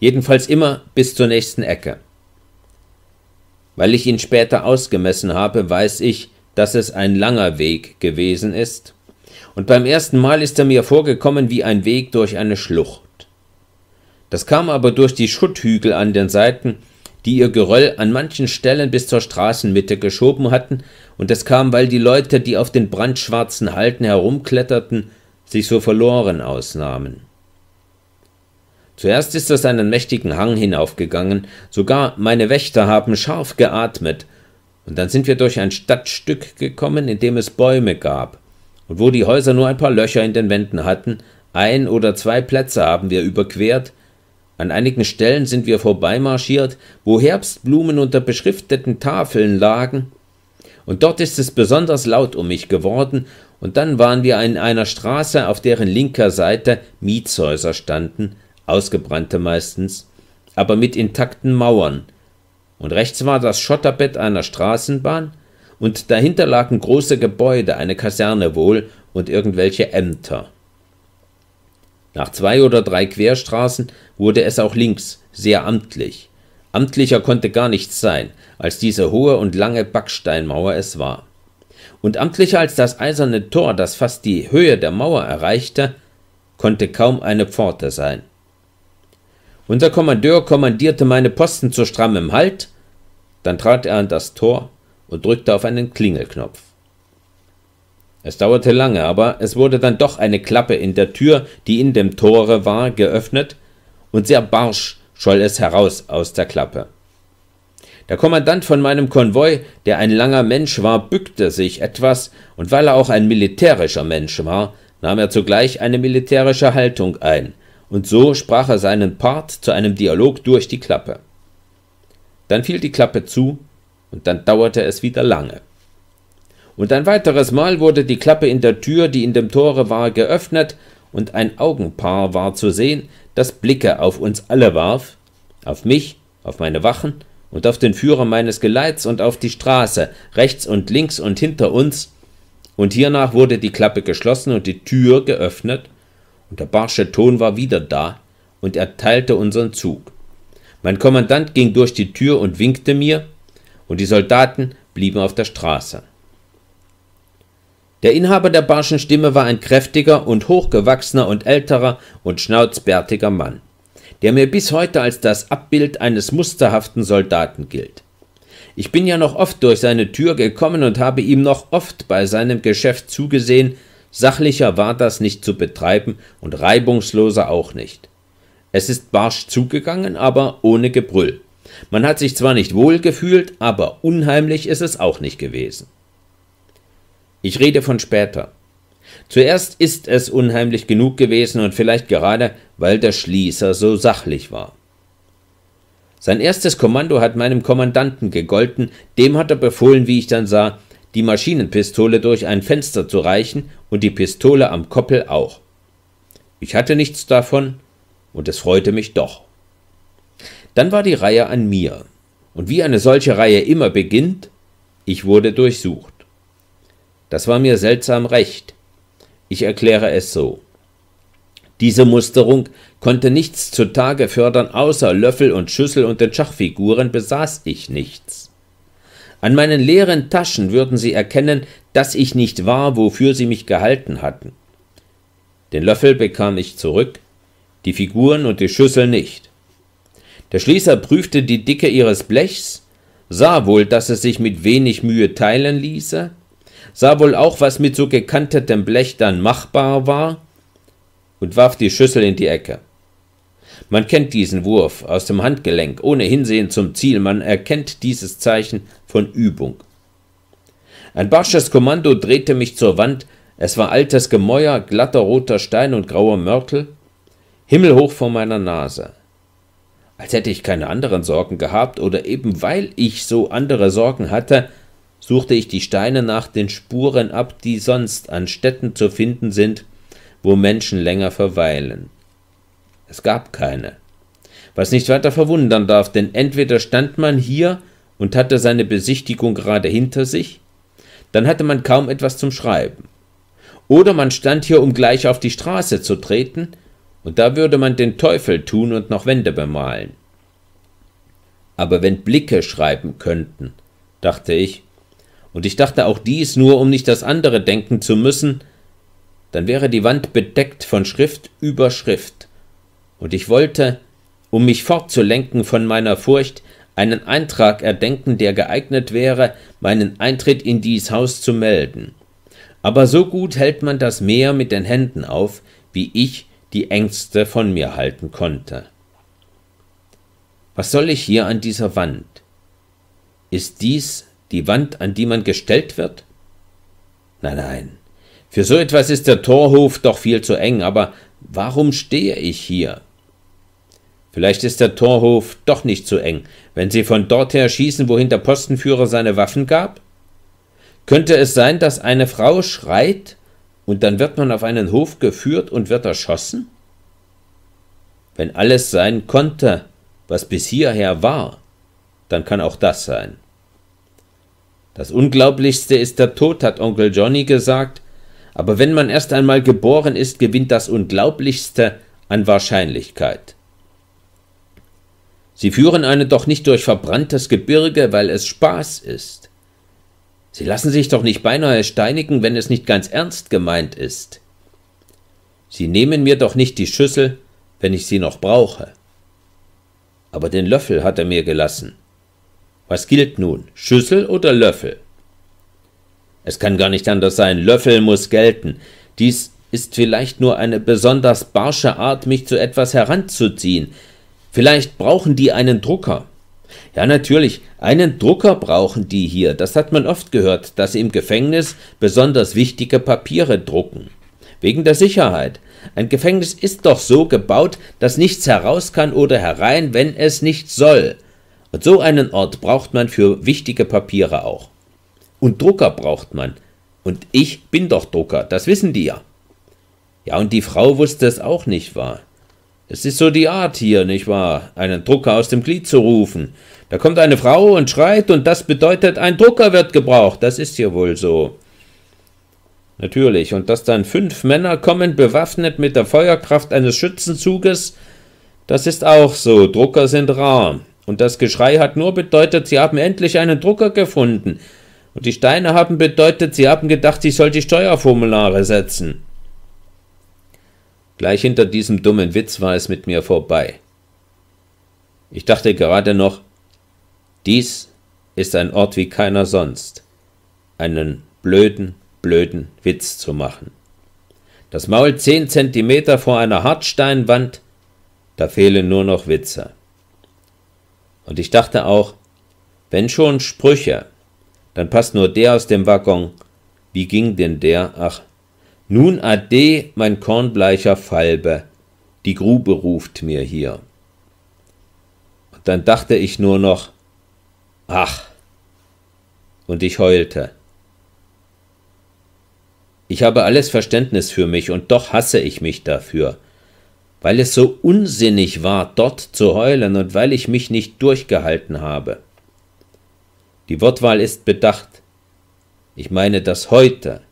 jedenfalls immer bis zur nächsten Ecke. Weil ich ihn später ausgemessen habe, weiß ich, dass es ein langer Weg gewesen ist, und beim ersten Mal ist er mir vorgekommen wie ein Weg durch eine Schlucht. Das kam aber durch die Schutthügel an den Seiten, die ihr Geröll an manchen Stellen bis zur Straßenmitte geschoben hatten, und das kam, weil die Leute, die auf den brandschwarzen Halten herumkletterten, sich so verloren ausnahmen. Zuerst ist es einen mächtigen Hang hinaufgegangen, sogar meine Wächter haben scharf geatmet, und dann sind wir durch ein Stadtstück gekommen, in dem es Bäume gab, und wo die Häuser nur ein paar Löcher in den Wänden hatten, ein oder zwei Plätze haben wir überquert, an einigen Stellen sind wir vorbeimarschiert, wo Herbstblumen unter beschrifteten Tafeln lagen, und dort ist es besonders laut um mich geworden, und dann waren wir in einer Straße, auf deren linker Seite Mietshäuser standen, ausgebrannte meistens, aber mit intakten Mauern, und rechts war das Schotterbett einer Straßenbahn, und dahinter lagen große Gebäude, eine Kaserne wohl, und irgendwelche Ämter. Nach zwei oder drei Querstraßen wurde es auch links, sehr amtlich. Amtlicher konnte gar nichts sein, als diese hohe und lange Backsteinmauer es war. Und amtlicher als das eiserne Tor, das fast die Höhe der Mauer erreichte, konnte kaum eine Pforte sein. Unser Kommandeur kommandierte meine Posten zu strammem Halt, dann trat er an das Tor und drückte auf einen Klingelknopf. Es dauerte lange, aber es wurde dann doch eine Klappe in der Tür, die in dem Tore war, geöffnet, und sehr barsch scholl es heraus aus der Klappe. Der Kommandant von meinem Konvoi, der ein langer Mensch war, bückte sich etwas, und weil er auch ein militärischer Mensch war, nahm er zugleich eine militärische Haltung ein, und so sprach er seinen Part zu einem Dialog durch die Klappe. Dann fiel die Klappe zu, und dann dauerte es wieder lange und ein weiteres Mal wurde die Klappe in der Tür, die in dem Tore war, geöffnet, und ein Augenpaar war zu sehen, das Blicke auf uns alle warf, auf mich, auf meine Wachen und auf den Führer meines Geleits und auf die Straße, rechts und links und hinter uns, und hiernach wurde die Klappe geschlossen und die Tür geöffnet, und der barsche Ton war wieder da, und er teilte unseren Zug. Mein Kommandant ging durch die Tür und winkte mir, und die Soldaten blieben auf der Straße. Der Inhaber der barschen Stimme war ein kräftiger und hochgewachsener und älterer und schnauzbärtiger Mann, der mir bis heute als das Abbild eines musterhaften Soldaten gilt. Ich bin ja noch oft durch seine Tür gekommen und habe ihm noch oft bei seinem Geschäft zugesehen, sachlicher war das nicht zu betreiben und reibungsloser auch nicht. Es ist barsch zugegangen, aber ohne Gebrüll. Man hat sich zwar nicht wohl gefühlt, aber unheimlich ist es auch nicht gewesen. Ich rede von später. Zuerst ist es unheimlich genug gewesen und vielleicht gerade, weil der Schließer so sachlich war. Sein erstes Kommando hat meinem Kommandanten gegolten, dem hat er befohlen, wie ich dann sah, die Maschinenpistole durch ein Fenster zu reichen und die Pistole am Koppel auch. Ich hatte nichts davon, und es freute mich doch. Dann war die Reihe an mir, und wie eine solche Reihe immer beginnt, ich wurde durchsucht. Das war mir seltsam recht. Ich erkläre es so. Diese Musterung konnte nichts zutage fördern, außer Löffel und Schüssel und den Schachfiguren besaß ich nichts. An meinen leeren Taschen würden sie erkennen, dass ich nicht war, wofür sie mich gehalten hatten. Den Löffel bekam ich zurück, die Figuren und die Schüssel nicht. Der Schließer prüfte die Dicke ihres Blechs, sah wohl, dass es sich mit wenig Mühe teilen ließe, sah wohl auch, was mit so gekantetem Blech dann machbar war, und warf die Schüssel in die Ecke. Man kennt diesen Wurf aus dem Handgelenk, ohne Hinsehen zum Ziel, man erkennt dieses Zeichen von Übung. Ein barsches Kommando drehte mich zur Wand, es war altes Gemäuer, glatter roter Stein und grauer Mörtel, himmelhoch vor meiner Nase. Als hätte ich keine anderen Sorgen gehabt, oder eben weil ich so andere Sorgen hatte, suchte ich die Steine nach den Spuren ab, die sonst an Städten zu finden sind, wo Menschen länger verweilen. Es gab keine. Was nicht weiter verwundern darf, denn entweder stand man hier und hatte seine Besichtigung gerade hinter sich, dann hatte man kaum etwas zum Schreiben. Oder man stand hier, um gleich auf die Straße zu treten, und da würde man den Teufel tun und noch Wände bemalen. Aber wenn Blicke schreiben könnten, dachte ich, und ich dachte auch dies nur, um nicht das andere denken zu müssen, dann wäre die Wand bedeckt von Schrift über Schrift, und ich wollte, um mich fortzulenken von meiner Furcht, einen Eintrag erdenken, der geeignet wäre, meinen Eintritt in dies Haus zu melden. Aber so gut hält man das Meer mit den Händen auf, wie ich die Ängste von mir halten konnte. Was soll ich hier an dieser Wand? Ist dies die Wand, an die man gestellt wird? Nein, nein. Für so etwas ist der Torhof doch viel zu eng, aber warum stehe ich hier? Vielleicht ist der Torhof doch nicht zu eng, wenn sie von dort her schießen, wohin der Postenführer seine Waffen gab? Könnte es sein, dass eine Frau schreit und dann wird man auf einen Hof geführt und wird erschossen? Wenn alles sein konnte, was bis hierher war, dann kann auch das sein. Das Unglaublichste ist der Tod, hat Onkel Johnny gesagt, aber wenn man erst einmal geboren ist, gewinnt das Unglaublichste an Wahrscheinlichkeit. Sie führen einen doch nicht durch verbranntes Gebirge, weil es Spaß ist. Sie lassen sich doch nicht beinahe steinigen, wenn es nicht ganz ernst gemeint ist. Sie nehmen mir doch nicht die Schüssel, wenn ich sie noch brauche. Aber den Löffel hat er mir gelassen. Was gilt nun, Schüssel oder Löffel? Es kann gar nicht anders sein, Löffel muss gelten. Dies ist vielleicht nur eine besonders barsche Art, mich zu etwas heranzuziehen. Vielleicht brauchen die einen Drucker. Ja, natürlich, einen Drucker brauchen die hier. Das hat man oft gehört, dass sie im Gefängnis besonders wichtige Papiere drucken. Wegen der Sicherheit. Ein Gefängnis ist doch so gebaut, dass nichts heraus kann oder herein, wenn es nicht soll. Und so einen Ort braucht man für wichtige Papiere auch. Und Drucker braucht man. Und ich bin doch Drucker, das wissen die ja. Ja, und die Frau wusste es auch nicht wahr. Es ist so die Art hier, nicht wahr? Einen Drucker aus dem Glied zu rufen. Da kommt eine Frau und schreit, und das bedeutet, ein Drucker wird gebraucht. Das ist hier wohl so. Natürlich, und dass dann fünf Männer kommen, bewaffnet mit der Feuerkraft eines Schützenzuges, das ist auch so. Drucker sind rar. Und das Geschrei hat nur bedeutet, sie haben endlich einen Drucker gefunden. Und die Steine haben bedeutet, sie haben gedacht, ich soll die Steuerformulare setzen. Gleich hinter diesem dummen Witz war es mit mir vorbei. Ich dachte gerade noch, dies ist ein Ort wie keiner sonst, einen blöden, blöden Witz zu machen. Das Maul zehn Zentimeter vor einer Hartsteinwand, da fehlen nur noch Witze. Und ich dachte auch, wenn schon Sprüche, dann passt nur der aus dem Waggon. Wie ging denn der? Ach, nun ade, mein kornbleicher Falbe, die Grube ruft mir hier. Und dann dachte ich nur noch, ach, und ich heulte. Ich habe alles Verständnis für mich und doch hasse ich mich dafür weil es so unsinnig war, dort zu heulen und weil ich mich nicht durchgehalten habe. Die Wortwahl ist bedacht. Ich meine das heute.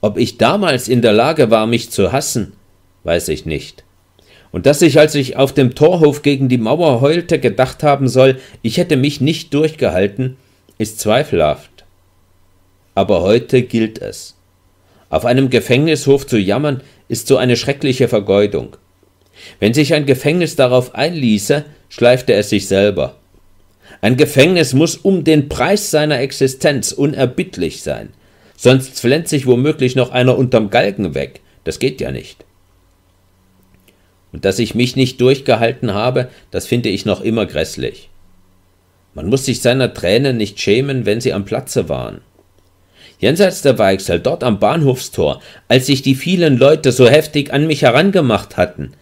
Ob ich damals in der Lage war, mich zu hassen, weiß ich nicht. Und dass ich, als ich auf dem Torhof gegen die Mauer heulte, gedacht haben soll, ich hätte mich nicht durchgehalten, ist zweifelhaft. Aber heute gilt es. Auf einem Gefängnishof zu jammern, ist so eine schreckliche Vergeudung. Wenn sich ein Gefängnis darauf einließe, schleifte es sich selber. Ein Gefängnis muss um den Preis seiner Existenz unerbittlich sein, sonst flennt sich womöglich noch einer unterm Galgen weg, das geht ja nicht. Und dass ich mich nicht durchgehalten habe, das finde ich noch immer grässlich. Man muss sich seiner Tränen nicht schämen, wenn sie am Platze waren. Jenseits der Weichsel, dort am Bahnhofstor, als sich die vielen Leute so heftig an mich herangemacht hatten –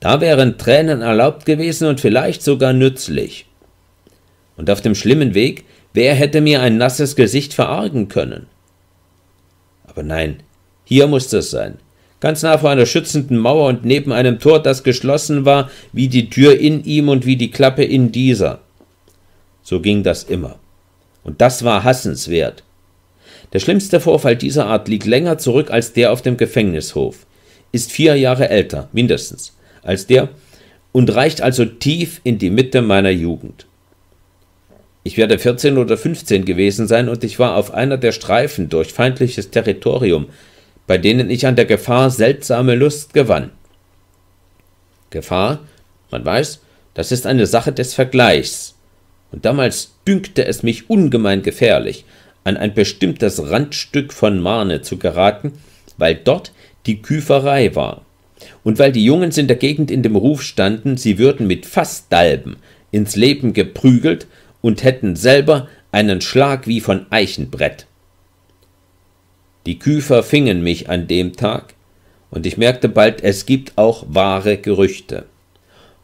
da wären Tränen erlaubt gewesen und vielleicht sogar nützlich. Und auf dem schlimmen Weg, wer hätte mir ein nasses Gesicht verargen können? Aber nein, hier musste es sein. Ganz nah vor einer schützenden Mauer und neben einem Tor, das geschlossen war, wie die Tür in ihm und wie die Klappe in dieser. So ging das immer. Und das war hassenswert. Der schlimmste Vorfall dieser Art liegt länger zurück als der auf dem Gefängnishof. Ist vier Jahre älter, mindestens als der und reicht also tief in die Mitte meiner Jugend. Ich werde 14 oder 15 gewesen sein und ich war auf einer der Streifen durch feindliches Territorium, bei denen ich an der Gefahr seltsame Lust gewann. Gefahr, man weiß, das ist eine Sache des Vergleichs. Und damals dünkte es mich ungemein gefährlich, an ein bestimmtes Randstück von Marne zu geraten, weil dort die Küferei war. Und weil die Jungen in der Gegend in dem Ruf standen, sie würden mit Fassdalben ins Leben geprügelt und hätten selber einen Schlag wie von Eichenbrett. Die Küfer fingen mich an dem Tag, und ich merkte bald, es gibt auch wahre Gerüchte.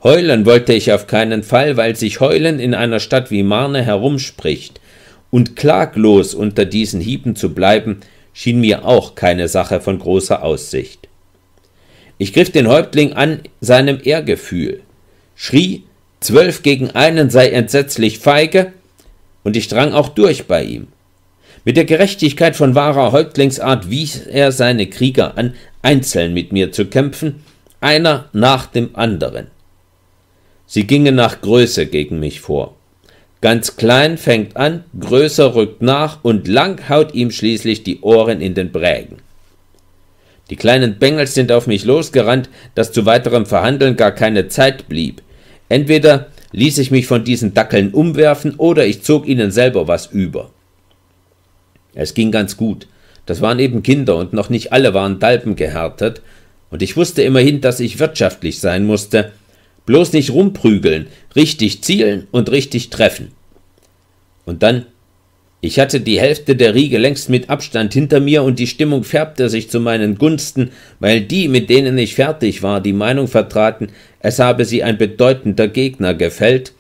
Heulen wollte ich auf keinen Fall, weil sich Heulen in einer Stadt wie Marne herumspricht, und klaglos unter diesen Hieben zu bleiben, schien mir auch keine Sache von großer Aussicht. Ich griff den Häuptling an seinem Ehrgefühl, schrie, zwölf gegen einen sei entsetzlich feige, und ich drang auch durch bei ihm. Mit der Gerechtigkeit von wahrer Häuptlingsart wies er seine Krieger an, einzeln mit mir zu kämpfen, einer nach dem anderen. Sie gingen nach Größe gegen mich vor. Ganz klein fängt an, größer rückt nach und lang haut ihm schließlich die Ohren in den Brägen. Die kleinen Bengels sind auf mich losgerannt, dass zu weiterem Verhandeln gar keine Zeit blieb. Entweder ließ ich mich von diesen Dackeln umwerfen oder ich zog ihnen selber was über. Es ging ganz gut. Das waren eben Kinder und noch nicht alle waren Dalben gehärtet, und ich wusste immerhin, dass ich wirtschaftlich sein musste. Bloß nicht rumprügeln, richtig zielen und richtig treffen. Und dann ich hatte die Hälfte der Riege längst mit Abstand hinter mir und die Stimmung färbte sich zu meinen Gunsten, weil die, mit denen ich fertig war, die Meinung vertraten, es habe sie ein bedeutender Gegner gefällt,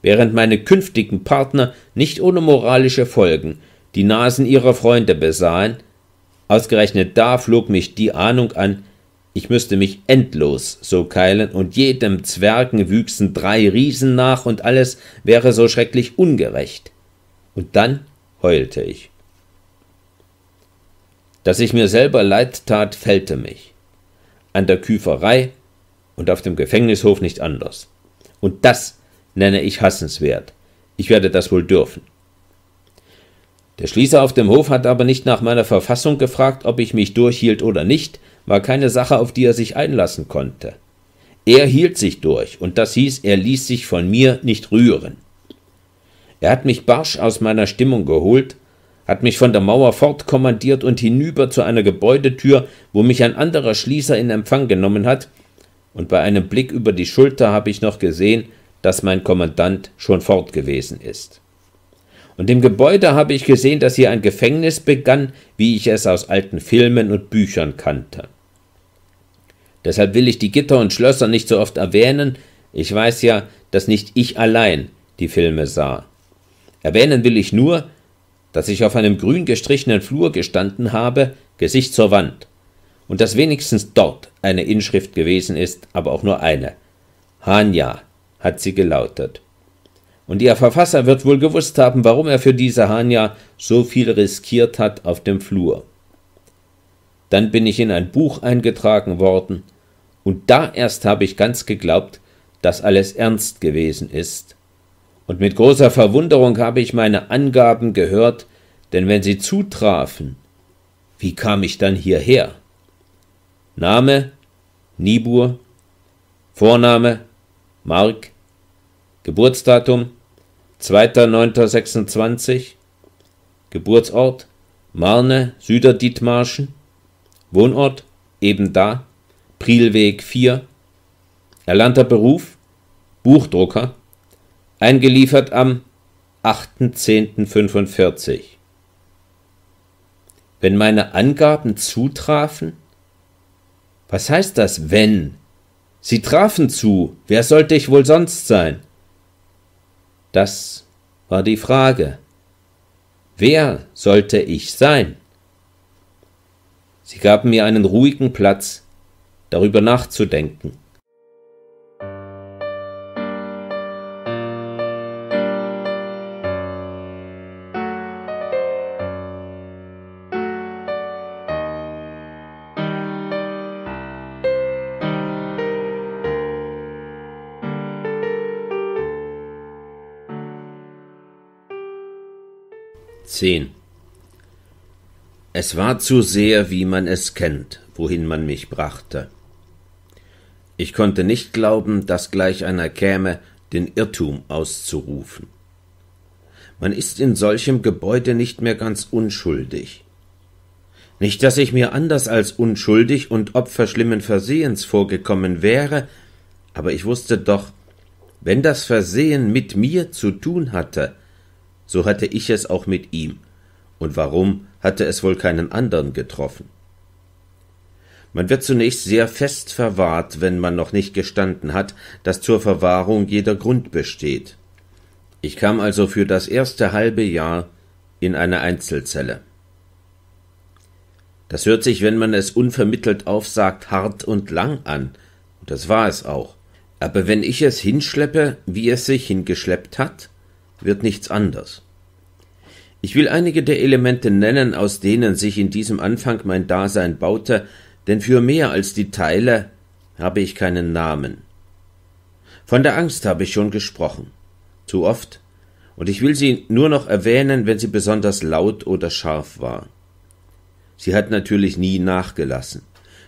während meine künftigen Partner nicht ohne moralische Folgen die Nasen ihrer Freunde besahen, ausgerechnet da flog mich die Ahnung an, ich müsste mich endlos so keilen, und jedem Zwergen wüchsen drei Riesen nach, und alles wäre so schrecklich ungerecht. Und dann heulte ich. Dass ich mir selber leid tat, fällte mich. An der Küferei und auf dem Gefängnishof nicht anders. Und das nenne ich hassenswert. Ich werde das wohl dürfen. Der Schließer auf dem Hof hat aber nicht nach meiner Verfassung gefragt, ob ich mich durchhielt oder nicht, war keine Sache, auf die er sich einlassen konnte. Er hielt sich durch, und das hieß, er ließ sich von mir nicht rühren. Er hat mich barsch aus meiner Stimmung geholt, hat mich von der Mauer fortkommandiert und hinüber zu einer Gebäudetür, wo mich ein anderer Schließer in Empfang genommen hat, und bei einem Blick über die Schulter habe ich noch gesehen, dass mein Kommandant schon fort gewesen ist. Und im Gebäude habe ich gesehen, dass hier ein Gefängnis begann, wie ich es aus alten Filmen und Büchern kannte. Deshalb will ich die Gitter und Schlösser nicht so oft erwähnen, ich weiß ja, dass nicht ich allein die Filme sah. Erwähnen will ich nur, dass ich auf einem grün gestrichenen Flur gestanden habe, Gesicht zur Wand, und dass wenigstens dort eine Inschrift gewesen ist, aber auch nur eine. Hanja hat sie gelautet. Und ihr Verfasser wird wohl gewusst haben, warum er für diese Hanja so viel riskiert hat auf dem Flur. Dann bin ich in ein Buch eingetragen worden, und da erst habe ich ganz geglaubt, dass alles ernst gewesen ist und mit großer Verwunderung habe ich meine Angaben gehört, denn wenn sie zutrafen, wie kam ich dann hierher? Name Nibur, Vorname Mark, Geburtsdatum 2.9.26, Geburtsort Marne, Süderdietmarschen, Wohnort eben da, Prielweg 4, erlernter Beruf Buchdrucker, eingeliefert am 8.10.45. Wenn meine Angaben zutrafen? Was heißt das, wenn? Sie trafen zu, wer sollte ich wohl sonst sein? Das war die Frage. Wer sollte ich sein? Sie gaben mir einen ruhigen Platz, darüber nachzudenken. zehn. Es war zu sehr, wie man es kennt, wohin man mich brachte. Ich konnte nicht glauben, dass gleich einer käme, den Irrtum auszurufen. Man ist in solchem Gebäude nicht mehr ganz unschuldig. Nicht, dass ich mir anders als unschuldig und Opfer schlimmen Versehens vorgekommen wäre, aber ich wusste doch, wenn das Versehen mit mir zu tun hatte, so hatte ich es auch mit ihm, und warum hatte es wohl keinen anderen getroffen? Man wird zunächst sehr fest verwahrt, wenn man noch nicht gestanden hat, dass zur Verwahrung jeder Grund besteht. Ich kam also für das erste halbe Jahr in eine Einzelzelle. Das hört sich, wenn man es unvermittelt aufsagt, hart und lang an, und das war es auch. Aber wenn ich es hinschleppe, wie es sich hingeschleppt hat, wird nichts anders. Ich will einige der Elemente nennen, aus denen sich in diesem Anfang mein Dasein baute, denn für mehr als die Teile habe ich keinen Namen. Von der Angst habe ich schon gesprochen, zu oft, und ich will sie nur noch erwähnen, wenn sie besonders laut oder scharf war. Sie hat natürlich nie nachgelassen.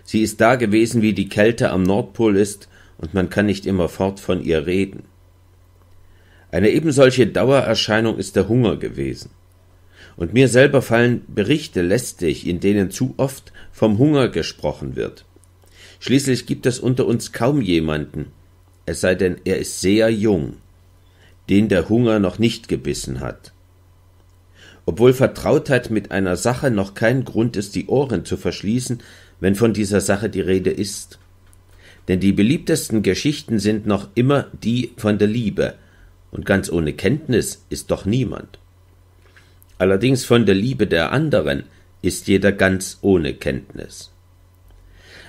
Sie ist da gewesen, wie die Kälte am Nordpol ist, und man kann nicht immerfort von ihr reden. Eine ebensolche Dauererscheinung ist der Hunger gewesen. Und mir selber fallen Berichte lästig, in denen zu oft vom Hunger gesprochen wird. Schließlich gibt es unter uns kaum jemanden, es sei denn, er ist sehr jung, den der Hunger noch nicht gebissen hat. Obwohl Vertrautheit mit einer Sache noch kein Grund ist, die Ohren zu verschließen, wenn von dieser Sache die Rede ist. Denn die beliebtesten Geschichten sind noch immer die von der Liebe, und ganz ohne Kenntnis ist doch niemand. Allerdings von der Liebe der anderen ist jeder ganz ohne Kenntnis.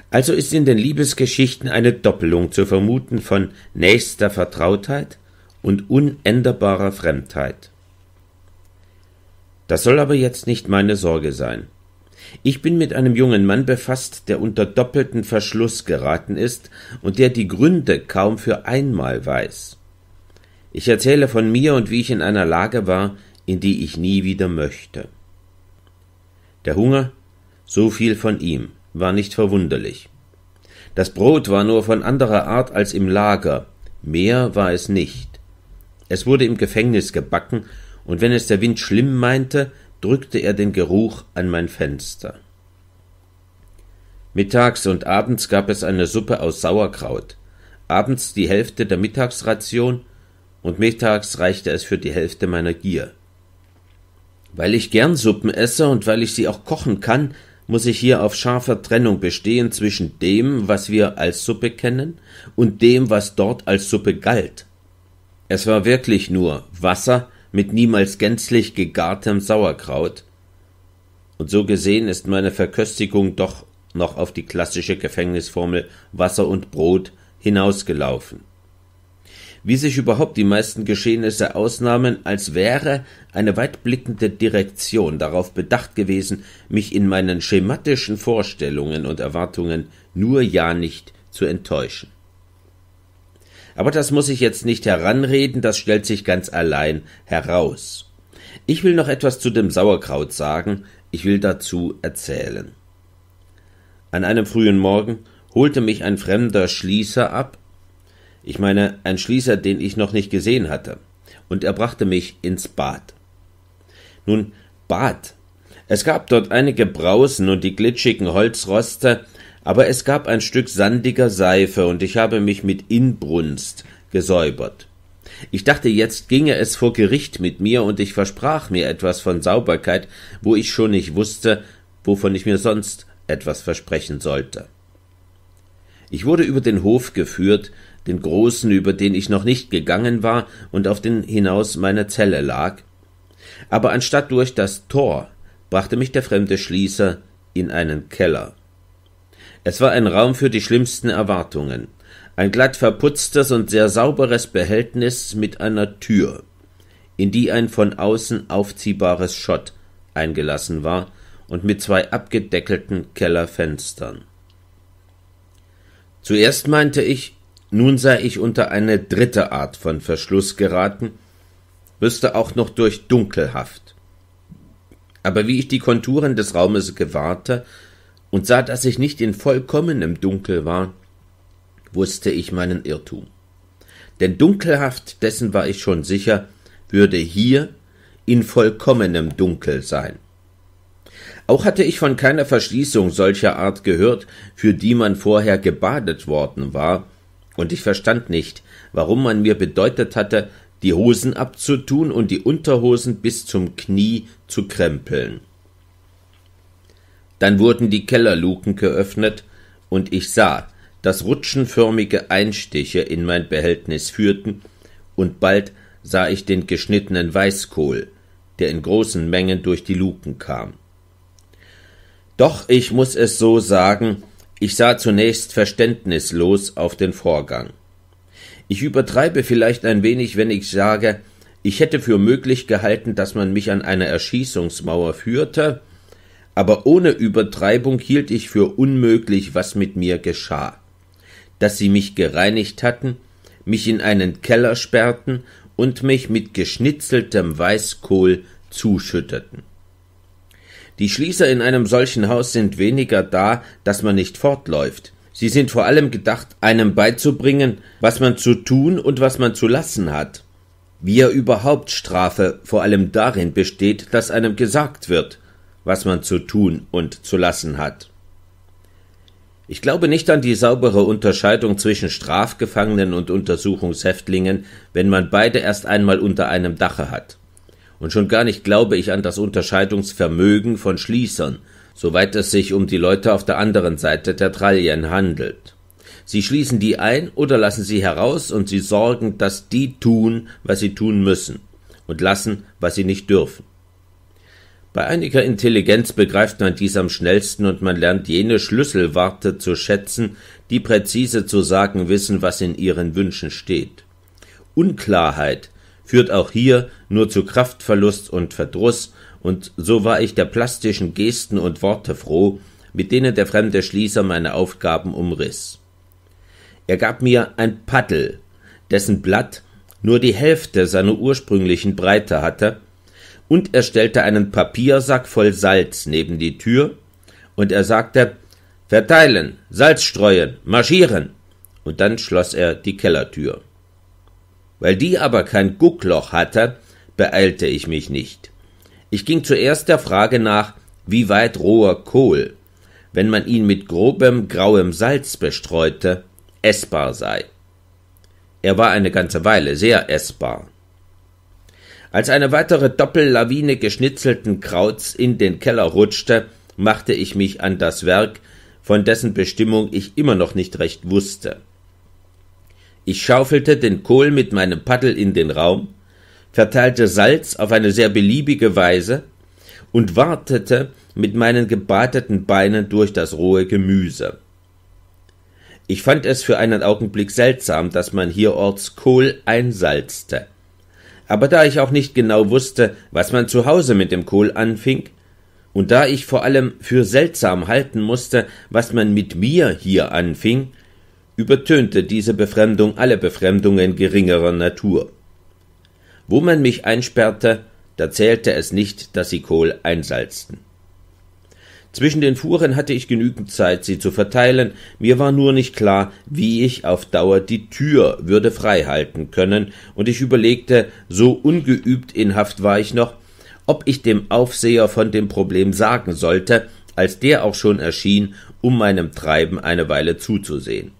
Also ist in den Liebesgeschichten eine Doppelung zu vermuten von nächster Vertrautheit und unänderbarer Fremdheit. Das soll aber jetzt nicht meine Sorge sein. Ich bin mit einem jungen Mann befasst, der unter doppelten Verschluss geraten ist und der die Gründe kaum für einmal weiß. Ich erzähle von mir und wie ich in einer Lage war, in die ich nie wieder möchte. Der Hunger, so viel von ihm, war nicht verwunderlich. Das Brot war nur von anderer Art als im Lager, mehr war es nicht. Es wurde im Gefängnis gebacken, und wenn es der Wind schlimm meinte, drückte er den Geruch an mein Fenster. Mittags und abends gab es eine Suppe aus Sauerkraut, abends die Hälfte der Mittagsration und mittags reichte es für die Hälfte meiner Gier. Weil ich gern Suppen esse und weil ich sie auch kochen kann, muss ich hier auf scharfer Trennung bestehen zwischen dem, was wir als Suppe kennen, und dem, was dort als Suppe galt. Es war wirklich nur Wasser mit niemals gänzlich gegartem Sauerkraut, und so gesehen ist meine Verköstigung doch noch auf die klassische Gefängnisformel Wasser und Brot hinausgelaufen wie sich überhaupt die meisten Geschehnisse ausnahmen, als wäre eine weitblickende Direktion darauf bedacht gewesen, mich in meinen schematischen Vorstellungen und Erwartungen nur ja nicht zu enttäuschen. Aber das muss ich jetzt nicht heranreden, das stellt sich ganz allein heraus. Ich will noch etwas zu dem Sauerkraut sagen, ich will dazu erzählen. An einem frühen Morgen holte mich ein fremder Schließer ab, ich meine, ein Schließer, den ich noch nicht gesehen hatte. Und er brachte mich ins Bad. Nun, Bad. Es gab dort einige Brausen und die glitschigen Holzroste, aber es gab ein Stück sandiger Seife und ich habe mich mit Inbrunst gesäubert. Ich dachte, jetzt ginge es vor Gericht mit mir und ich versprach mir etwas von Sauberkeit, wo ich schon nicht wusste, wovon ich mir sonst etwas versprechen sollte. Ich wurde über den Hof geführt, den großen, über den ich noch nicht gegangen war und auf den hinaus meine Zelle lag. Aber anstatt durch das Tor brachte mich der fremde Schließer in einen Keller. Es war ein Raum für die schlimmsten Erwartungen, ein glatt verputztes und sehr sauberes Behältnis mit einer Tür, in die ein von außen aufziehbares Schott eingelassen war und mit zwei abgedeckelten Kellerfenstern. Zuerst meinte ich, nun sei ich unter eine dritte Art von Verschluss geraten, wüsste auch noch durch dunkelhaft. Aber wie ich die Konturen des Raumes gewahrte und sah, dass ich nicht in vollkommenem Dunkel war, wusste ich meinen Irrtum. Denn dunkelhaft, dessen war ich schon sicher, würde hier in vollkommenem Dunkel sein. Auch hatte ich von keiner Verschließung solcher Art gehört, für die man vorher gebadet worden war, und ich verstand nicht, warum man mir bedeutet hatte, die Hosen abzutun und die Unterhosen bis zum Knie zu krempeln. Dann wurden die Kellerluken geöffnet, und ich sah, dass rutschenförmige Einstiche in mein Behältnis führten, und bald sah ich den geschnittenen Weißkohl, der in großen Mengen durch die Luken kam. Doch ich muß es so sagen, ich sah zunächst verständnislos auf den Vorgang. Ich übertreibe vielleicht ein wenig, wenn ich sage, ich hätte für möglich gehalten, dass man mich an eine Erschießungsmauer führte, aber ohne Übertreibung hielt ich für unmöglich, was mit mir geschah. Dass sie mich gereinigt hatten, mich in einen Keller sperrten und mich mit geschnitzeltem Weißkohl zuschütteten. Die Schließer in einem solchen Haus sind weniger da, dass man nicht fortläuft. Sie sind vor allem gedacht, einem beizubringen, was man zu tun und was man zu lassen hat. Wie ja überhaupt Strafe vor allem darin besteht, dass einem gesagt wird, was man zu tun und zu lassen hat. Ich glaube nicht an die saubere Unterscheidung zwischen Strafgefangenen und Untersuchungshäftlingen, wenn man beide erst einmal unter einem Dache hat. Und schon gar nicht glaube ich an das Unterscheidungsvermögen von Schließern, soweit es sich um die Leute auf der anderen Seite der Trallien handelt. Sie schließen die ein oder lassen sie heraus und sie sorgen, dass die tun, was sie tun müssen und lassen, was sie nicht dürfen. Bei einiger Intelligenz begreift man dies am schnellsten und man lernt jene Schlüsselwarte zu schätzen, die präzise zu sagen wissen, was in ihren Wünschen steht. Unklarheit führt auch hier nur zu Kraftverlust und Verdruß, und so war ich der plastischen Gesten und Worte froh, mit denen der fremde Schließer meine Aufgaben umriss. Er gab mir ein Paddel, dessen Blatt nur die Hälfte seiner ursprünglichen Breite hatte, und er stellte einen Papiersack voll Salz neben die Tür, und er sagte Verteilen, Salz streuen, marschieren. Und dann schloss er die Kellertür. Weil die aber kein Guckloch hatte, beeilte ich mich nicht. Ich ging zuerst der Frage nach, wie weit roher Kohl, wenn man ihn mit grobem grauem Salz bestreute, essbar sei. Er war eine ganze Weile sehr essbar. Als eine weitere Doppellawine geschnitzelten Krauts in den Keller rutschte, machte ich mich an das Werk, von dessen Bestimmung ich immer noch nicht recht wusste. Ich schaufelte den Kohl mit meinem Paddel in den Raum, verteilte Salz auf eine sehr beliebige Weise und wartete mit meinen gebarteten Beinen durch das rohe Gemüse. Ich fand es für einen Augenblick seltsam, dass man hierorts Kohl einsalzte. Aber da ich auch nicht genau wusste, was man zu Hause mit dem Kohl anfing, und da ich vor allem für seltsam halten musste, was man mit mir hier anfing, übertönte diese Befremdung alle Befremdungen geringerer Natur. Wo man mich einsperrte, da zählte es nicht, dass sie Kohl einsalzten. Zwischen den Fuhren hatte ich genügend Zeit, sie zu verteilen, mir war nur nicht klar, wie ich auf Dauer die Tür würde frei halten können, und ich überlegte, so ungeübt in Haft war ich noch, ob ich dem Aufseher von dem Problem sagen sollte, als der auch schon erschien, um meinem Treiben eine Weile zuzusehen.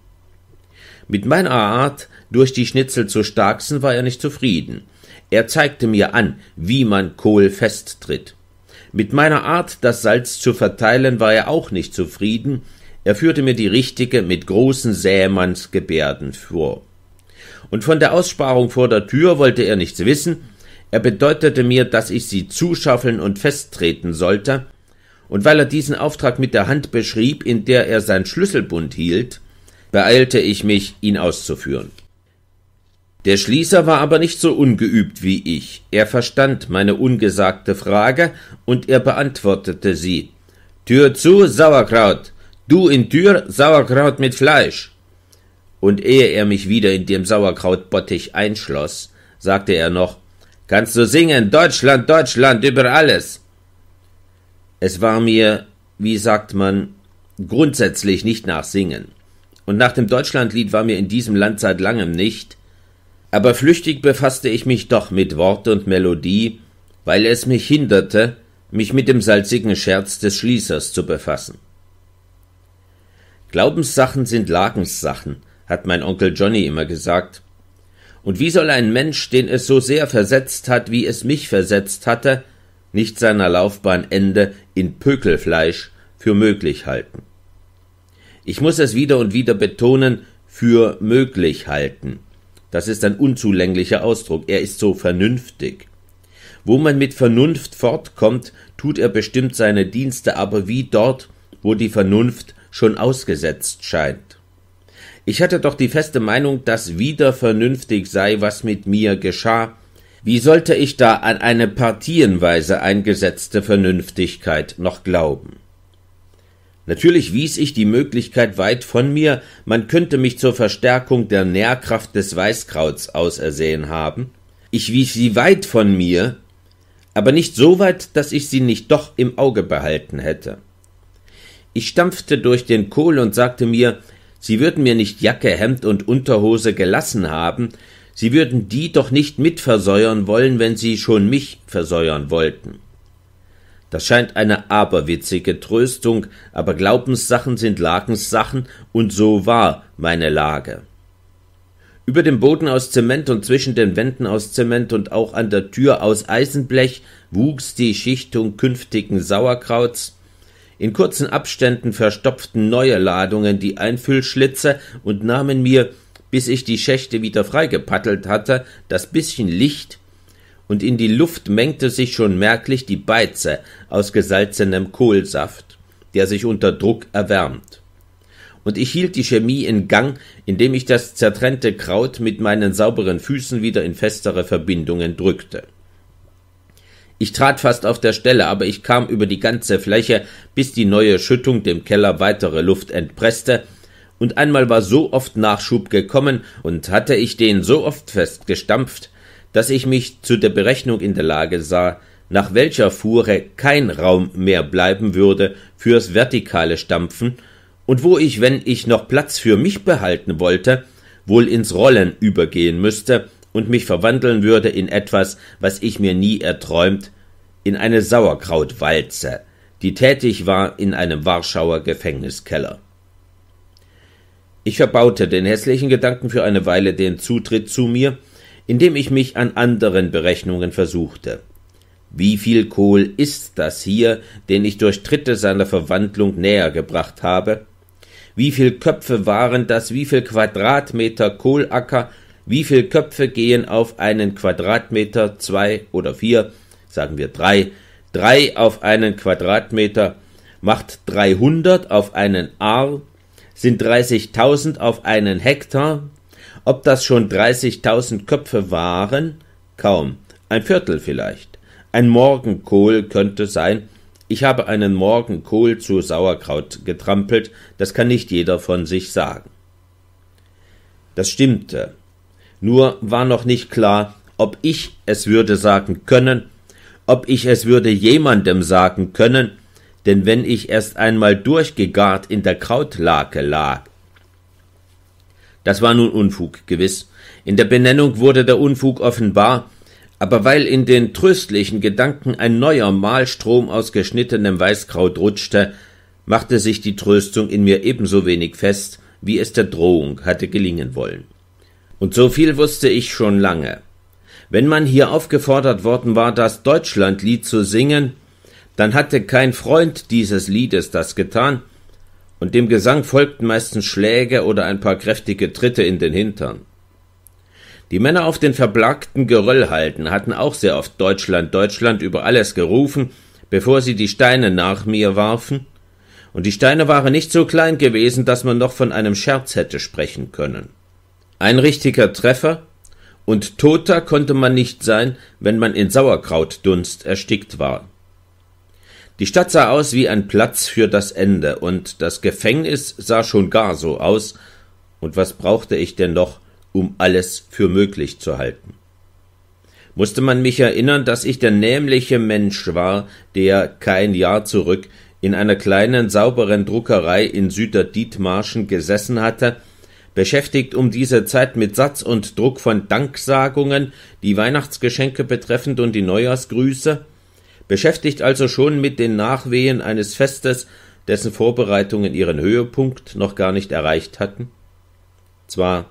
Mit meiner Art, durch die Schnitzel zu starksen, war er nicht zufrieden. Er zeigte mir an, wie man Kohl festtritt. Mit meiner Art, das Salz zu verteilen, war er auch nicht zufrieden. Er führte mir die richtige mit großen Sämannsgebärden vor. Und von der Aussparung vor der Tür wollte er nichts wissen. Er bedeutete mir, dass ich sie zuschaffeln und festtreten sollte. Und weil er diesen Auftrag mit der Hand beschrieb, in der er sein Schlüsselbund hielt, beeilte ich mich, ihn auszuführen. Der Schließer war aber nicht so ungeübt wie ich. Er verstand meine ungesagte Frage und er beantwortete sie. Tür zu, Sauerkraut. Du in Tür, Sauerkraut mit Fleisch. Und ehe er mich wieder in dem Sauerkrautbottich einschloss, sagte er noch, Kannst du singen, Deutschland, Deutschland, über alles. Es war mir, wie sagt man, grundsätzlich nicht nach Singen und nach dem Deutschlandlied war mir in diesem Land seit langem nicht, aber flüchtig befasste ich mich doch mit Wort und Melodie, weil es mich hinderte, mich mit dem salzigen Scherz des Schließers zu befassen. Glaubenssachen sind Lagenssachen, hat mein Onkel Johnny immer gesagt. Und wie soll ein Mensch, den es so sehr versetzt hat, wie es mich versetzt hatte, nicht seiner Laufbahn Ende in Pökelfleisch für möglich halten? Ich muss es wieder und wieder betonen, für möglich halten. Das ist ein unzulänglicher Ausdruck. Er ist so vernünftig. Wo man mit Vernunft fortkommt, tut er bestimmt seine Dienste aber wie dort, wo die Vernunft schon ausgesetzt scheint. Ich hatte doch die feste Meinung, dass wieder vernünftig sei, was mit mir geschah. Wie sollte ich da an eine partienweise eingesetzte Vernünftigkeit noch glauben? Natürlich wies ich die Möglichkeit weit von mir, man könnte mich zur Verstärkung der Nährkraft des Weißkrauts ausersehen haben. Ich wies sie weit von mir, aber nicht so weit, dass ich sie nicht doch im Auge behalten hätte. Ich stampfte durch den Kohl und sagte mir, sie würden mir nicht Jacke, Hemd und Unterhose gelassen haben, sie würden die doch nicht mitversäuern wollen, wenn sie schon mich versäuern wollten. Das scheint eine aberwitzige Tröstung, aber Glaubenssachen sind Lagenssachen, und so war meine Lage. Über dem Boden aus Zement und zwischen den Wänden aus Zement und auch an der Tür aus Eisenblech wuchs die Schichtung künftigen Sauerkrauts. In kurzen Abständen verstopften neue Ladungen die Einfüllschlitze und nahmen mir, bis ich die Schächte wieder freigepattelt hatte, das bisschen Licht und in die Luft mengte sich schon merklich die Beize aus gesalzenem Kohlsaft, der sich unter Druck erwärmt. Und ich hielt die Chemie in Gang, indem ich das zertrennte Kraut mit meinen sauberen Füßen wieder in festere Verbindungen drückte. Ich trat fast auf der Stelle, aber ich kam über die ganze Fläche, bis die neue Schüttung dem Keller weitere Luft entpresste, und einmal war so oft Nachschub gekommen und hatte ich den so oft festgestampft, dass ich mich zu der Berechnung in der Lage sah, nach welcher Fuhre kein Raum mehr bleiben würde fürs vertikale Stampfen und wo ich, wenn ich noch Platz für mich behalten wollte, wohl ins Rollen übergehen müsste und mich verwandeln würde in etwas, was ich mir nie erträumt, in eine Sauerkrautwalze, die tätig war in einem Warschauer Gefängniskeller. Ich verbaute den hässlichen Gedanken für eine Weile den Zutritt zu mir, indem ich mich an anderen Berechnungen versuchte. Wie viel Kohl ist das hier, den ich durch Tritte seiner Verwandlung näher gebracht habe? Wie viel Köpfe waren das, wie viel Quadratmeter Kohlacker, wie viel Köpfe gehen auf einen Quadratmeter, zwei oder vier, sagen wir drei, drei auf einen Quadratmeter, macht 300 auf einen Ar, sind 30.000 auf einen Hektar, ob das schon 30.000 Köpfe waren? Kaum. Ein Viertel vielleicht. Ein Morgenkohl könnte sein. Ich habe einen Morgenkohl zu Sauerkraut getrampelt, das kann nicht jeder von sich sagen. Das stimmte. Nur war noch nicht klar, ob ich es würde sagen können, ob ich es würde jemandem sagen können, denn wenn ich erst einmal durchgegart in der Krautlake lag, das war nun Unfug, gewiss. In der Benennung wurde der Unfug offenbar, aber weil in den tröstlichen Gedanken ein neuer Malstrom aus geschnittenem Weißkraut rutschte, machte sich die Tröstung in mir ebenso wenig fest, wie es der Drohung hatte gelingen wollen. Und so viel wusste ich schon lange. Wenn man hier aufgefordert worden war, das Deutschlandlied zu singen, dann hatte kein Freund dieses Liedes das getan, und dem Gesang folgten meistens Schläge oder ein paar kräftige Tritte in den Hintern. Die Männer auf den verblakten Geröllhalden hatten auch sehr oft Deutschland, Deutschland über alles gerufen, bevor sie die Steine nach mir warfen, und die Steine waren nicht so klein gewesen, dass man noch von einem Scherz hätte sprechen können. Ein richtiger Treffer, und toter konnte man nicht sein, wenn man in Sauerkrautdunst erstickt war. Die Stadt sah aus wie ein Platz für das Ende, und das Gefängnis sah schon gar so aus, und was brauchte ich denn noch, um alles für möglich zu halten? Musste man mich erinnern, dass ich der nämliche Mensch war, der kein Jahr zurück in einer kleinen sauberen Druckerei in Süderdietmarschen gesessen hatte, beschäftigt um diese Zeit mit Satz und Druck von Danksagungen, die Weihnachtsgeschenke betreffend und die Neujahrsgrüße, beschäftigt also schon mit den Nachwehen eines Festes, dessen Vorbereitungen ihren Höhepunkt noch gar nicht erreicht hatten? Zwar,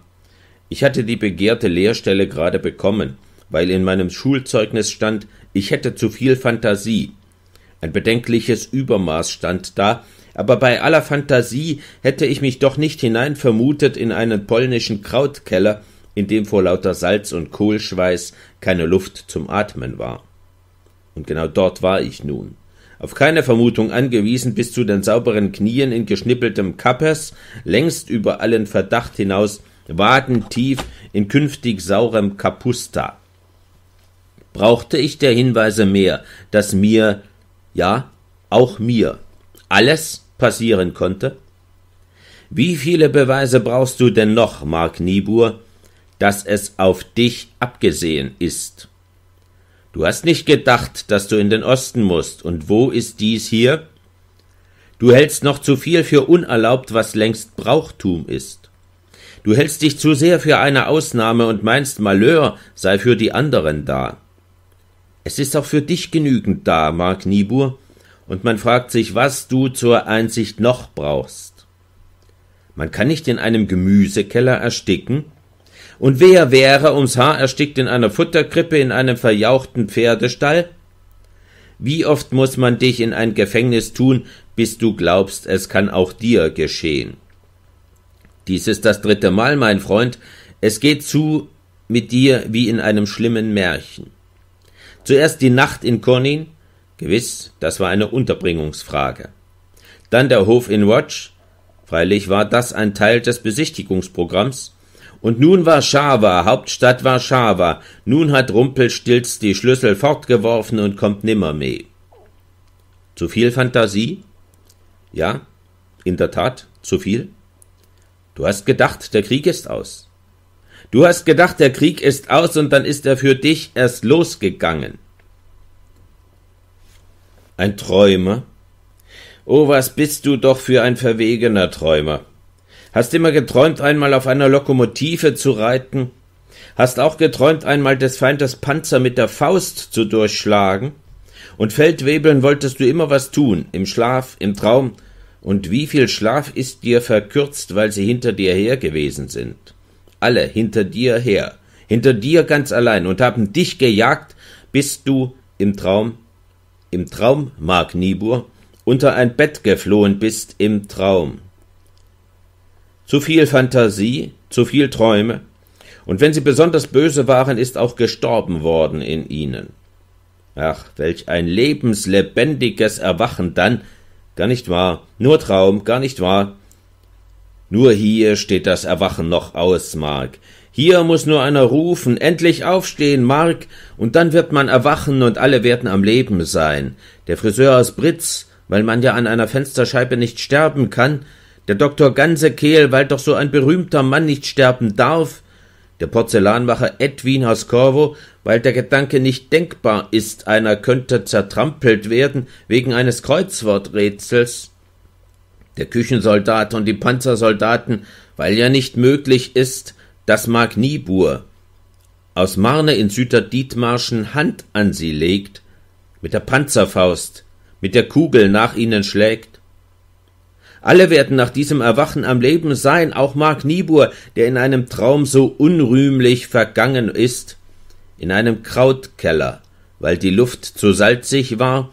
ich hatte die begehrte Lehrstelle gerade bekommen, weil in meinem Schulzeugnis stand, ich hätte zu viel Fantasie. Ein bedenkliches Übermaß stand da, aber bei aller Fantasie hätte ich mich doch nicht hineinvermutet in einen polnischen Krautkeller, in dem vor lauter Salz und Kohlschweiß keine Luft zum Atmen war. Und genau dort war ich nun. Auf keine Vermutung angewiesen, bis zu den sauberen Knien in geschnippeltem Kappers, längst über allen Verdacht hinaus, wadentief in künftig saurem Kapusta. Brauchte ich der Hinweise mehr, dass mir, ja, auch mir, alles passieren konnte? Wie viele Beweise brauchst du denn noch, Mark Niebuhr, dass es auf dich abgesehen ist? Du hast nicht gedacht, dass du in den Osten musst, und wo ist dies hier? Du hältst noch zu viel für unerlaubt, was längst Brauchtum ist. Du hältst dich zu sehr für eine Ausnahme und meinst, Malheur sei für die anderen da. Es ist auch für dich genügend da, Mark Niebuhr, und man fragt sich, was du zur Einsicht noch brauchst. Man kann nicht in einem Gemüsekeller ersticken, und wer wäre ums Haar erstickt in einer Futterkrippe in einem verjauchten Pferdestall? Wie oft muß man dich in ein Gefängnis tun, bis du glaubst, es kann auch dir geschehen? Dies ist das dritte Mal, mein Freund, es geht zu mit dir wie in einem schlimmen Märchen. Zuerst die Nacht in Cornin, gewiss, das war eine Unterbringungsfrage. Dann der Hof in Watch, freilich war das ein Teil des Besichtigungsprogramms, und nun Warschawa, Hauptstadt Warschawa, nun hat Rumpelstilz die Schlüssel fortgeworfen und kommt nimmermeh. Zu viel Fantasie? Ja, in der Tat, zu viel. Du hast gedacht, der Krieg ist aus. Du hast gedacht, der Krieg ist aus und dann ist er für dich erst losgegangen. Ein Träumer? Oh, was bist du doch für ein verwegener Träumer. Hast immer geträumt, einmal auf einer Lokomotive zu reiten? Hast auch geträumt, einmal des Feindes Panzer mit der Faust zu durchschlagen? Und Feldwebeln wolltest du immer was tun, im Schlaf, im Traum, und wie viel Schlaf ist dir verkürzt, weil sie hinter dir her gewesen sind? Alle hinter dir her, hinter dir ganz allein und haben dich gejagt, bis du im Traum, im Traum, Mark Niebuhr, unter ein Bett geflohen bist im Traum zu viel Fantasie, zu viel Träume, und wenn sie besonders böse waren, ist auch gestorben worden in ihnen. Ach, welch ein lebenslebendiges Erwachen dann, gar nicht wahr, nur Traum, gar nicht wahr. Nur hier steht das Erwachen noch aus, Mark. Hier muß nur einer rufen, endlich aufstehen, Mark, und dann wird man erwachen und alle werden am Leben sein. Der Friseur aus Britz, weil man ja an einer Fensterscheibe nicht sterben kann, der Doktor Ganzekehl, weil doch so ein berühmter Mann nicht sterben darf. Der Porzellanmacher Edwin Hascorvo, weil der Gedanke nicht denkbar ist, einer könnte zertrampelt werden wegen eines Kreuzworträtsels. Der Küchensoldat und die Panzersoldaten, weil ja nicht möglich ist, dass Mark Niebuhr aus Marne in Süderdietmarschen Hand an sie legt, mit der Panzerfaust, mit der Kugel nach ihnen schlägt, alle werden nach diesem Erwachen am Leben sein, auch Mark Niebuhr, der in einem Traum so unrühmlich vergangen ist, in einem Krautkeller, weil die Luft zu salzig war,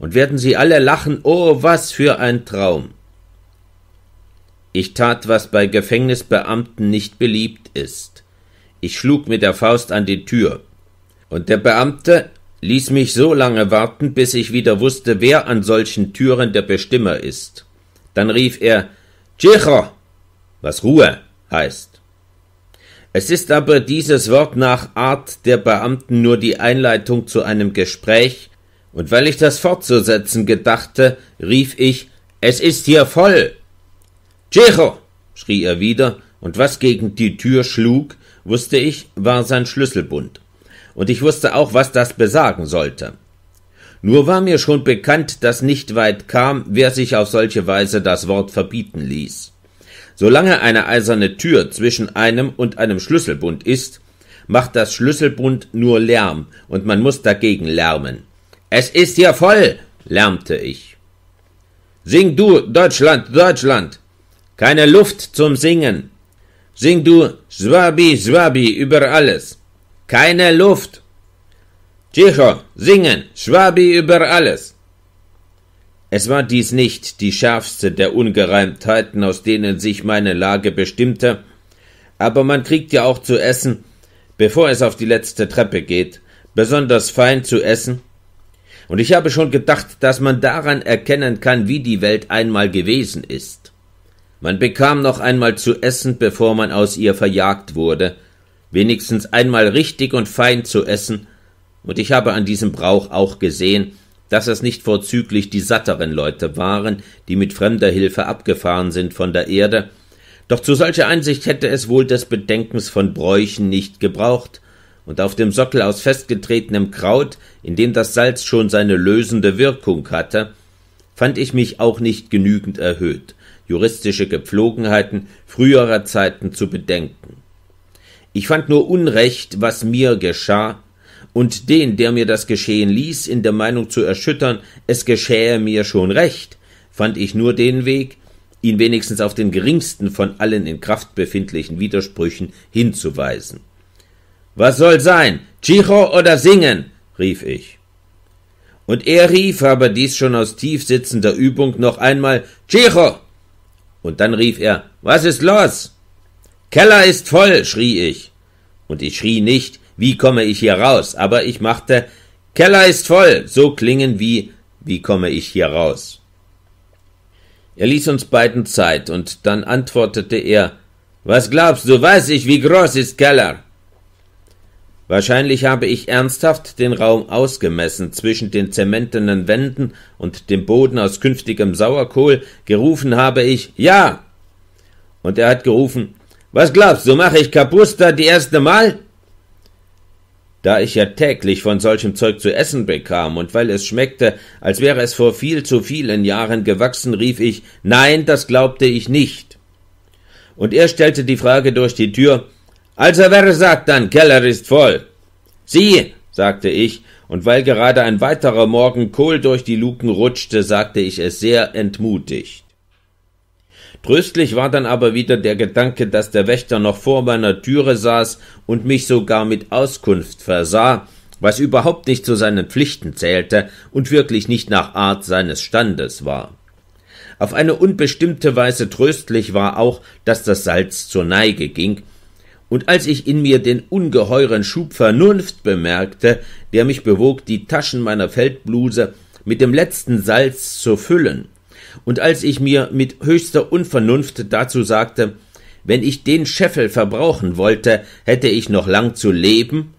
und werden sie alle lachen, oh, was für ein Traum. Ich tat, was bei Gefängnisbeamten nicht beliebt ist. Ich schlug mit der Faust an die Tür. Und der Beamte ließ mich so lange warten, bis ich wieder wusste, wer an solchen Türen der Bestimmer ist. Dann rief er Tschicho, was Ruhe heißt. Es ist aber dieses Wort nach Art der Beamten nur die Einleitung zu einem Gespräch, und weil ich das fortzusetzen gedachte, rief ich Es ist hier voll. Tschicho, schrie er wieder, und was gegen die Tür schlug, wusste ich, war sein Schlüsselbund. Und ich wusste auch, was das besagen sollte. Nur war mir schon bekannt, dass nicht weit kam, wer sich auf solche Weise das Wort verbieten ließ. Solange eine eiserne Tür zwischen einem und einem Schlüsselbund ist, macht das Schlüsselbund nur Lärm, und man muss dagegen lärmen. Es ist hier voll, lärmte ich. Sing du, Deutschland, Deutschland. Keine Luft zum Singen. Sing du, Swabi, Swabi über alles. Keine Luft. Ticho, singen, Schwabi über alles. Es war dies nicht die schärfste der Ungereimtheiten, aus denen sich meine Lage bestimmte, aber man kriegt ja auch zu essen, bevor es auf die letzte Treppe geht, besonders fein zu essen. Und ich habe schon gedacht, dass man daran erkennen kann, wie die Welt einmal gewesen ist. Man bekam noch einmal zu essen, bevor man aus ihr verjagt wurde, wenigstens einmal richtig und fein zu essen, und ich habe an diesem Brauch auch gesehen, dass es nicht vorzüglich die satteren Leute waren, die mit fremder Hilfe abgefahren sind von der Erde, doch zu solcher Einsicht hätte es wohl des Bedenkens von Bräuchen nicht gebraucht, und auf dem Sockel aus festgetretenem Kraut, in dem das Salz schon seine lösende Wirkung hatte, fand ich mich auch nicht genügend erhöht, juristische Gepflogenheiten früherer Zeiten zu bedenken. Ich fand nur Unrecht, was mir geschah, und den, der mir das geschehen ließ, in der Meinung zu erschüttern, es geschähe mir schon recht, fand ich nur den Weg, ihn wenigstens auf den geringsten von allen in Kraft befindlichen Widersprüchen hinzuweisen. Was soll sein? Chicho oder singen? rief ich. Und er rief, aber dies schon aus tief sitzender Übung, noch einmal Chicho. Und dann rief er Was ist los? Keller ist voll, schrie ich. Und ich schrie nicht wie komme ich hier raus? Aber ich machte Keller ist voll, so klingen wie wie komme ich hier raus? Er ließ uns beiden Zeit, und dann antwortete er Was glaubst du, weiß ich, wie groß ist Keller? Wahrscheinlich habe ich ernsthaft den Raum ausgemessen zwischen den zementenen Wänden und dem Boden aus künftigem Sauerkohl, gerufen habe ich Ja. Und er hat gerufen Was glaubst du, mache ich Kapusta die erste Mal? da ich ja täglich von solchem Zeug zu essen bekam, und weil es schmeckte, als wäre es vor viel zu vielen Jahren gewachsen, rief ich Nein, das glaubte ich nicht. Und er stellte die Frage durch die Tür Also wer sagt dann, Keller ist voll? Sie, sagte ich, und weil gerade ein weiterer Morgen Kohl durch die Luken rutschte, sagte ich es sehr entmutigt. Tröstlich war dann aber wieder der Gedanke, dass der Wächter noch vor meiner Türe saß und mich sogar mit Auskunft versah, was überhaupt nicht zu seinen Pflichten zählte und wirklich nicht nach Art seines Standes war. Auf eine unbestimmte Weise tröstlich war auch, dass das Salz zur Neige ging, und als ich in mir den ungeheuren Schub Vernunft bemerkte, der mich bewog, die Taschen meiner Feldbluse mit dem letzten Salz zu füllen, und als ich mir mit höchster Unvernunft dazu sagte, wenn ich den Scheffel verbrauchen wollte, hätte ich noch lang zu leben,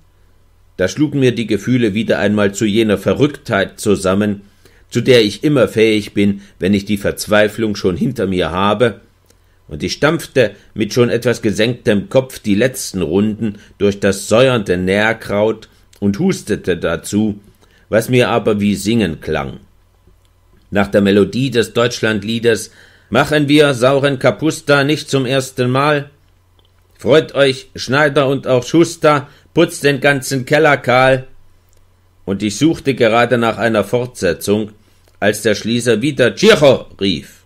da schlugen mir die Gefühle wieder einmal zu jener Verrücktheit zusammen, zu der ich immer fähig bin, wenn ich die Verzweiflung schon hinter mir habe, und ich stampfte mit schon etwas gesenktem Kopf die letzten Runden durch das säuernde Nährkraut und hustete dazu, was mir aber wie Singen klang. Nach der Melodie des Deutschlandliedes Machen wir sauren Kapusta nicht zum ersten Mal. Freut euch, Schneider und auch Schuster, putzt den ganzen Keller kahl. Und ich suchte gerade nach einer Fortsetzung, als der Schließer wieder Tschicho rief.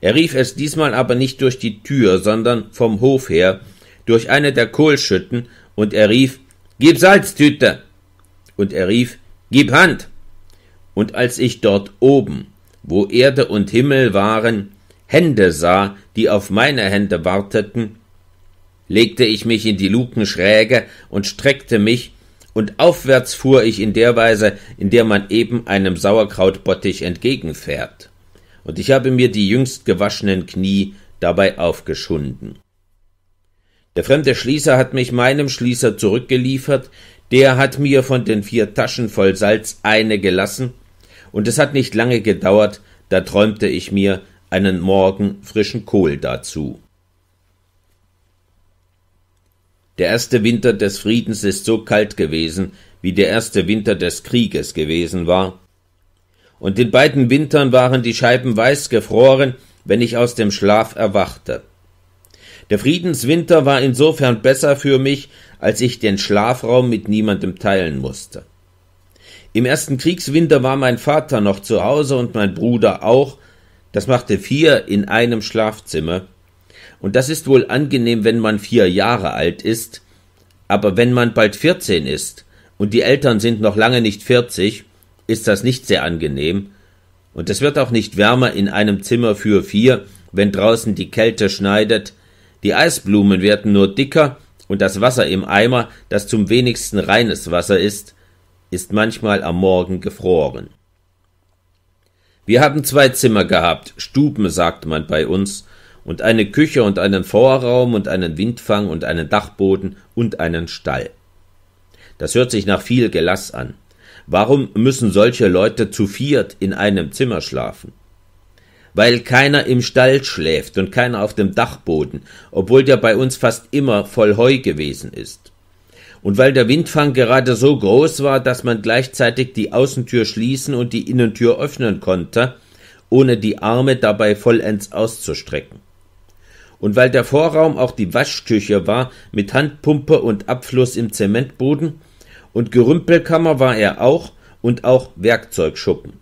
Er rief es diesmal aber nicht durch die Tür, sondern vom Hof her, durch eine der Kohlschütten, und er rief Gib Salztüte. Und er rief Gib Hand. Und als ich dort oben wo Erde und Himmel waren, Hände sah, die auf meine Hände warteten, legte ich mich in die Luken schräge und streckte mich, und aufwärts fuhr ich in der Weise, in der man eben einem Sauerkrautbottich entgegenfährt. Und ich habe mir die jüngst gewaschenen Knie dabei aufgeschunden. Der fremde Schließer hat mich meinem Schließer zurückgeliefert, der hat mir von den vier Taschen voll Salz eine gelassen, und es hat nicht lange gedauert, da träumte ich mir einen Morgen frischen Kohl dazu. Der erste Winter des Friedens ist so kalt gewesen, wie der erste Winter des Krieges gewesen war. Und in beiden Wintern waren die Scheiben weiß gefroren, wenn ich aus dem Schlaf erwachte. Der Friedenswinter war insofern besser für mich, als ich den Schlafraum mit niemandem teilen musste. Im ersten Kriegswinter war mein Vater noch zu Hause und mein Bruder auch. Das machte vier in einem Schlafzimmer. Und das ist wohl angenehm, wenn man vier Jahre alt ist. Aber wenn man bald vierzehn ist und die Eltern sind noch lange nicht vierzig, ist das nicht sehr angenehm. Und es wird auch nicht wärmer in einem Zimmer für vier, wenn draußen die Kälte schneidet. Die Eisblumen werden nur dicker und das Wasser im Eimer, das zum wenigsten reines Wasser ist, ist manchmal am Morgen gefroren. Wir haben zwei Zimmer gehabt, Stuben sagt man bei uns, und eine Küche und einen Vorraum und einen Windfang und einen Dachboden und einen Stall. Das hört sich nach viel Gelass an. Warum müssen solche Leute zu viert in einem Zimmer schlafen? Weil keiner im Stall schläft und keiner auf dem Dachboden, obwohl der bei uns fast immer voll Heu gewesen ist. Und weil der Windfang gerade so groß war, dass man gleichzeitig die Außentür schließen und die Innentür öffnen konnte, ohne die Arme dabei vollends auszustrecken. Und weil der Vorraum auch die Waschküche war, mit Handpumpe und Abfluss im Zementboden, und Gerümpelkammer war er auch und auch Werkzeugschuppen.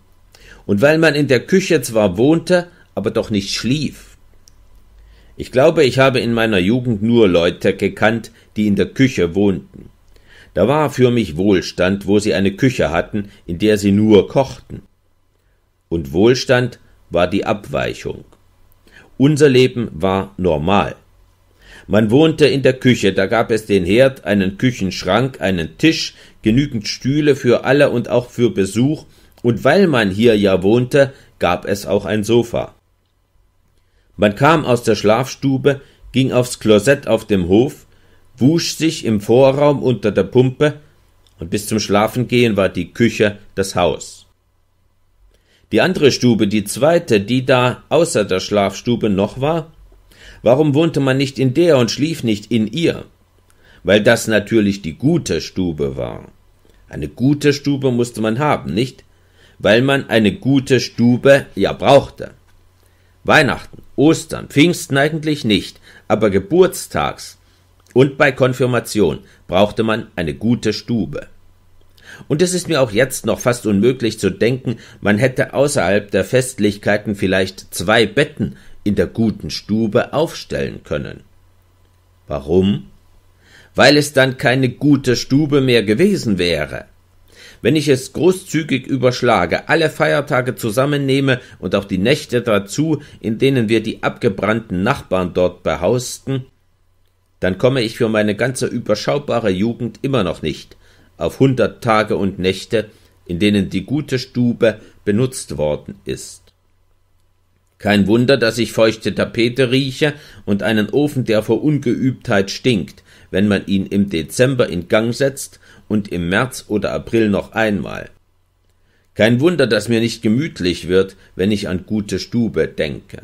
Und weil man in der Küche zwar wohnte, aber doch nicht schlief. Ich glaube, ich habe in meiner Jugend nur Leute gekannt, die in der Küche wohnten. Da war für mich Wohlstand, wo sie eine Küche hatten, in der sie nur kochten. Und Wohlstand war die Abweichung. Unser Leben war normal. Man wohnte in der Küche, da gab es den Herd, einen Küchenschrank, einen Tisch, genügend Stühle für alle und auch für Besuch, und weil man hier ja wohnte, gab es auch ein Sofa. Man kam aus der Schlafstube, ging aufs Klosett auf dem Hof, wusch sich im Vorraum unter der Pumpe, und bis zum Schlafengehen war die Küche das Haus. Die andere Stube, die zweite, die da außer der Schlafstube noch war, warum wohnte man nicht in der und schlief nicht in ihr? Weil das natürlich die gute Stube war. Eine gute Stube musste man haben, nicht? Weil man eine gute Stube ja brauchte. Weihnachten, Ostern, Pfingsten eigentlich nicht, aber Geburtstags, und bei Konfirmation brauchte man eine gute Stube. Und es ist mir auch jetzt noch fast unmöglich zu denken, man hätte außerhalb der Festlichkeiten vielleicht zwei Betten in der guten Stube aufstellen können. Warum? Weil es dann keine gute Stube mehr gewesen wäre. Wenn ich es großzügig überschlage, alle Feiertage zusammennehme und auch die Nächte dazu, in denen wir die abgebrannten Nachbarn dort behausten, dann komme ich für meine ganze überschaubare Jugend immer noch nicht auf hundert Tage und Nächte, in denen die gute Stube benutzt worden ist. Kein Wunder, dass ich feuchte Tapete rieche und einen Ofen, der vor Ungeübtheit stinkt, wenn man ihn im Dezember in Gang setzt und im März oder April noch einmal. Kein Wunder, dass mir nicht gemütlich wird, wenn ich an gute Stube denke.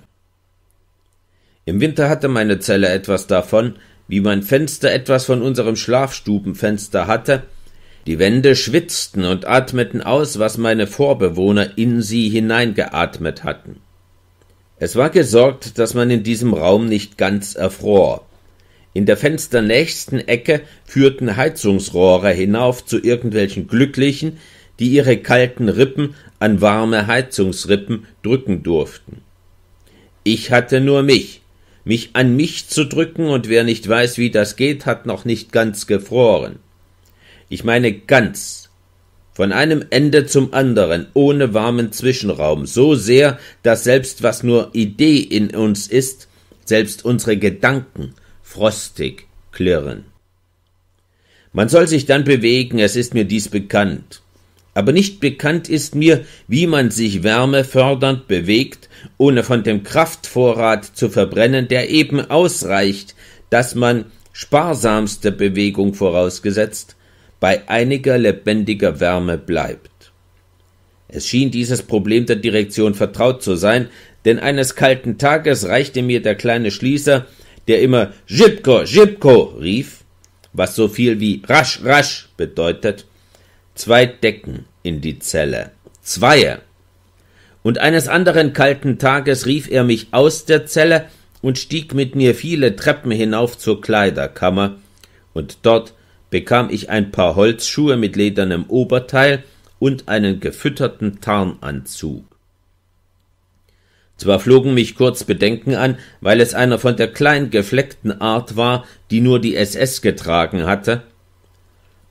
Im Winter hatte meine Zelle etwas davon, wie mein Fenster etwas von unserem Schlafstubenfenster hatte, die Wände schwitzten und atmeten aus, was meine Vorbewohner in sie hineingeatmet hatten. Es war gesorgt, dass man in diesem Raum nicht ganz erfror. In der fensternächsten Ecke führten Heizungsrohre hinauf zu irgendwelchen Glücklichen, die ihre kalten Rippen an warme Heizungsrippen drücken durften. Ich hatte nur mich, mich an mich zu drücken, und wer nicht weiß, wie das geht, hat noch nicht ganz gefroren. Ich meine ganz. Von einem Ende zum anderen, ohne warmen Zwischenraum, so sehr, dass selbst was nur Idee in uns ist, selbst unsere Gedanken frostig klirren. Man soll sich dann bewegen, es ist mir dies bekannt. Aber nicht bekannt ist mir, wie man sich wärmefördernd bewegt, ohne von dem Kraftvorrat zu verbrennen, der eben ausreicht, dass man sparsamste Bewegung vorausgesetzt, bei einiger lebendiger Wärme bleibt. Es schien dieses Problem der Direktion vertraut zu sein, denn eines kalten Tages reichte mir der kleine Schließer, der immer Schipko, Schipko rief, was so viel wie rasch, rasch bedeutet, zwei Decken in die Zelle. Zweier. Und eines anderen kalten Tages rief er mich aus der Zelle und stieg mit mir viele Treppen hinauf zur Kleiderkammer, und dort bekam ich ein paar Holzschuhe mit ledernem Oberteil und einen gefütterten Tarnanzug. Zwar flogen mich kurz Bedenken an, weil es einer von der klein gefleckten Art war, die nur die SS getragen hatte,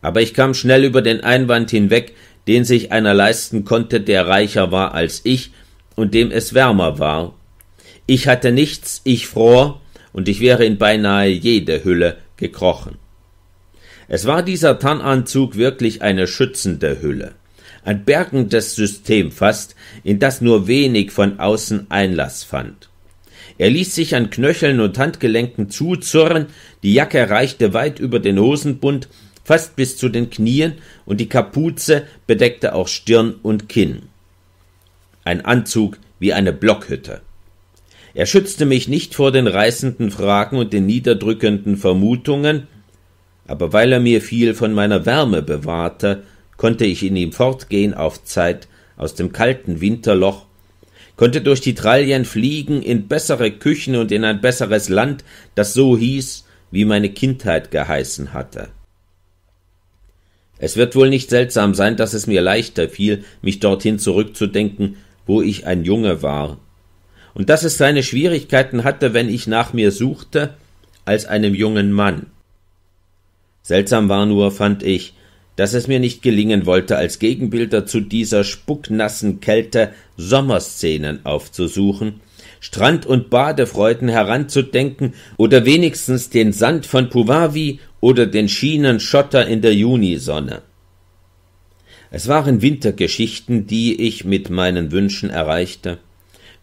aber ich kam schnell über den Einwand hinweg, den sich einer leisten konnte, der reicher war als ich und dem es wärmer war. Ich hatte nichts, ich fror, und ich wäre in beinahe jede Hülle gekrochen. Es war dieser Tarnanzug wirklich eine schützende Hülle, ein bergendes System fast, in das nur wenig von außen Einlass fand. Er ließ sich an Knöcheln und Handgelenken zuzurren, die Jacke reichte weit über den Hosenbund fast bis zu den Knien, und die Kapuze bedeckte auch Stirn und Kinn. Ein Anzug wie eine Blockhütte. Er schützte mich nicht vor den reißenden Fragen und den niederdrückenden Vermutungen, aber weil er mir viel von meiner Wärme bewahrte, konnte ich in ihm fortgehen auf Zeit aus dem kalten Winterloch, konnte durch die Trallien fliegen in bessere Küchen und in ein besseres Land, das so hieß, wie meine Kindheit geheißen hatte. Es wird wohl nicht seltsam sein, dass es mir leichter fiel, mich dorthin zurückzudenken, wo ich ein Junge war, und dass es seine Schwierigkeiten hatte, wenn ich nach mir suchte, als einem jungen Mann. Seltsam war nur, fand ich, dass es mir nicht gelingen wollte, als Gegenbilder zu dieser spucknassen Kälte Sommerszenen aufzusuchen, Strand- und Badefreuden heranzudenken oder wenigstens den Sand von Puwavi oder den Schienenschotter in der Junisonne. Es waren Wintergeschichten, die ich mit meinen Wünschen erreichte,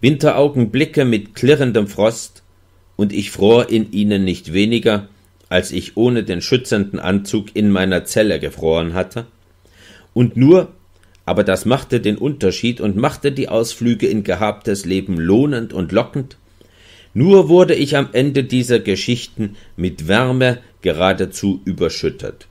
Winteraugenblicke mit klirrendem Frost, und ich fror in ihnen nicht weniger, als ich ohne den schützenden Anzug in meiner Zelle gefroren hatte, und nur, aber das machte den Unterschied und machte die Ausflüge in gehabtes Leben lohnend und lockend, nur wurde ich am Ende dieser Geschichten mit Wärme geradezu überschüttet.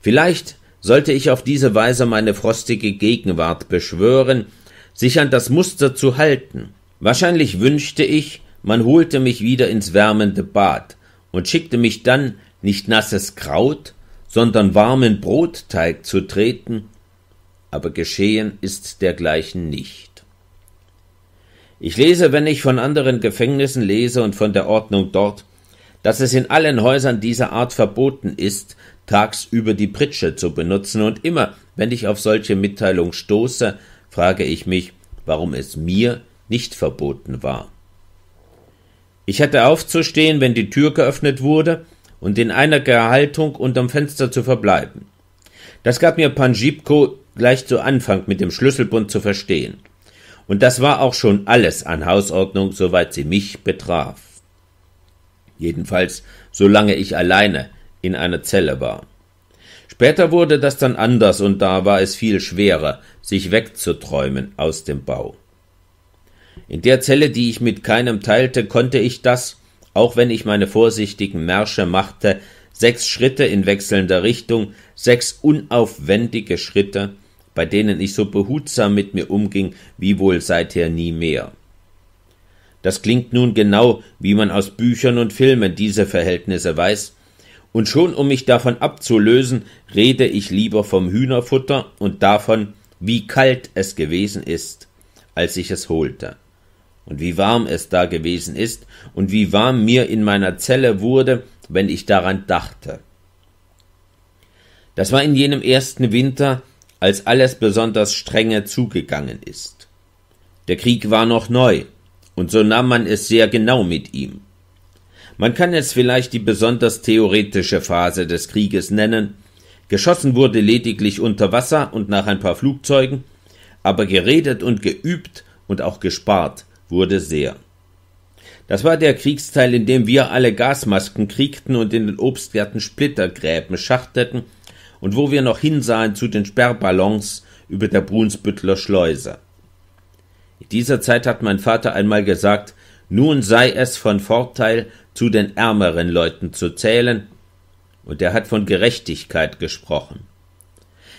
Vielleicht sollte ich auf diese Weise meine frostige Gegenwart beschwören, sich an das Muster zu halten. Wahrscheinlich wünschte ich, man holte mich wieder ins wärmende Bad und schickte mich dann nicht nasses Kraut, sondern warmen Brotteig zu treten, aber geschehen ist dergleichen nicht. Ich lese, wenn ich von anderen Gefängnissen lese und von der Ordnung dort, dass es in allen Häusern dieser Art verboten ist, tagsüber die Pritsche zu benutzen, und immer, wenn ich auf solche Mitteilung stoße, frage ich mich, warum es mir nicht verboten war. Ich hatte aufzustehen, wenn die Tür geöffnet wurde, und in einiger Haltung unterm Fenster zu verbleiben. Das gab mir Panjibko gleich zu Anfang mit dem Schlüsselbund zu verstehen. Und das war auch schon alles an Hausordnung, soweit sie mich betraf. Jedenfalls, solange ich alleine in einer Zelle war. Später wurde das dann anders und da war es viel schwerer, sich wegzuträumen aus dem Bau. In der Zelle, die ich mit keinem teilte, konnte ich das, auch wenn ich meine vorsichtigen Märsche machte, sechs Schritte in wechselnder Richtung, sechs unaufwendige Schritte, bei denen ich so behutsam mit mir umging, wie wohl seither nie mehr. Das klingt nun genau, wie man aus Büchern und Filmen diese Verhältnisse weiß, und schon um mich davon abzulösen, rede ich lieber vom Hühnerfutter und davon, wie kalt es gewesen ist, als ich es holte, und wie warm es da gewesen ist, und wie warm mir in meiner Zelle wurde, wenn ich daran dachte. Das war in jenem ersten Winter, als alles besonders strenge zugegangen ist. Der Krieg war noch neu, und so nahm man es sehr genau mit ihm. Man kann es vielleicht die besonders theoretische Phase des Krieges nennen. Geschossen wurde lediglich unter Wasser und nach ein paar Flugzeugen, aber geredet und geübt und auch gespart wurde sehr. Das war der Kriegsteil, in dem wir alle Gasmasken kriegten und in den Obstgärten Splittergräben schachteten und wo wir noch hinsahen zu den Sperrballons über der Brunsbüttler Schleuse. In dieser Zeit hat mein Vater einmal gesagt, nun sei es von Vorteil, zu den ärmeren Leuten zu zählen, und er hat von Gerechtigkeit gesprochen.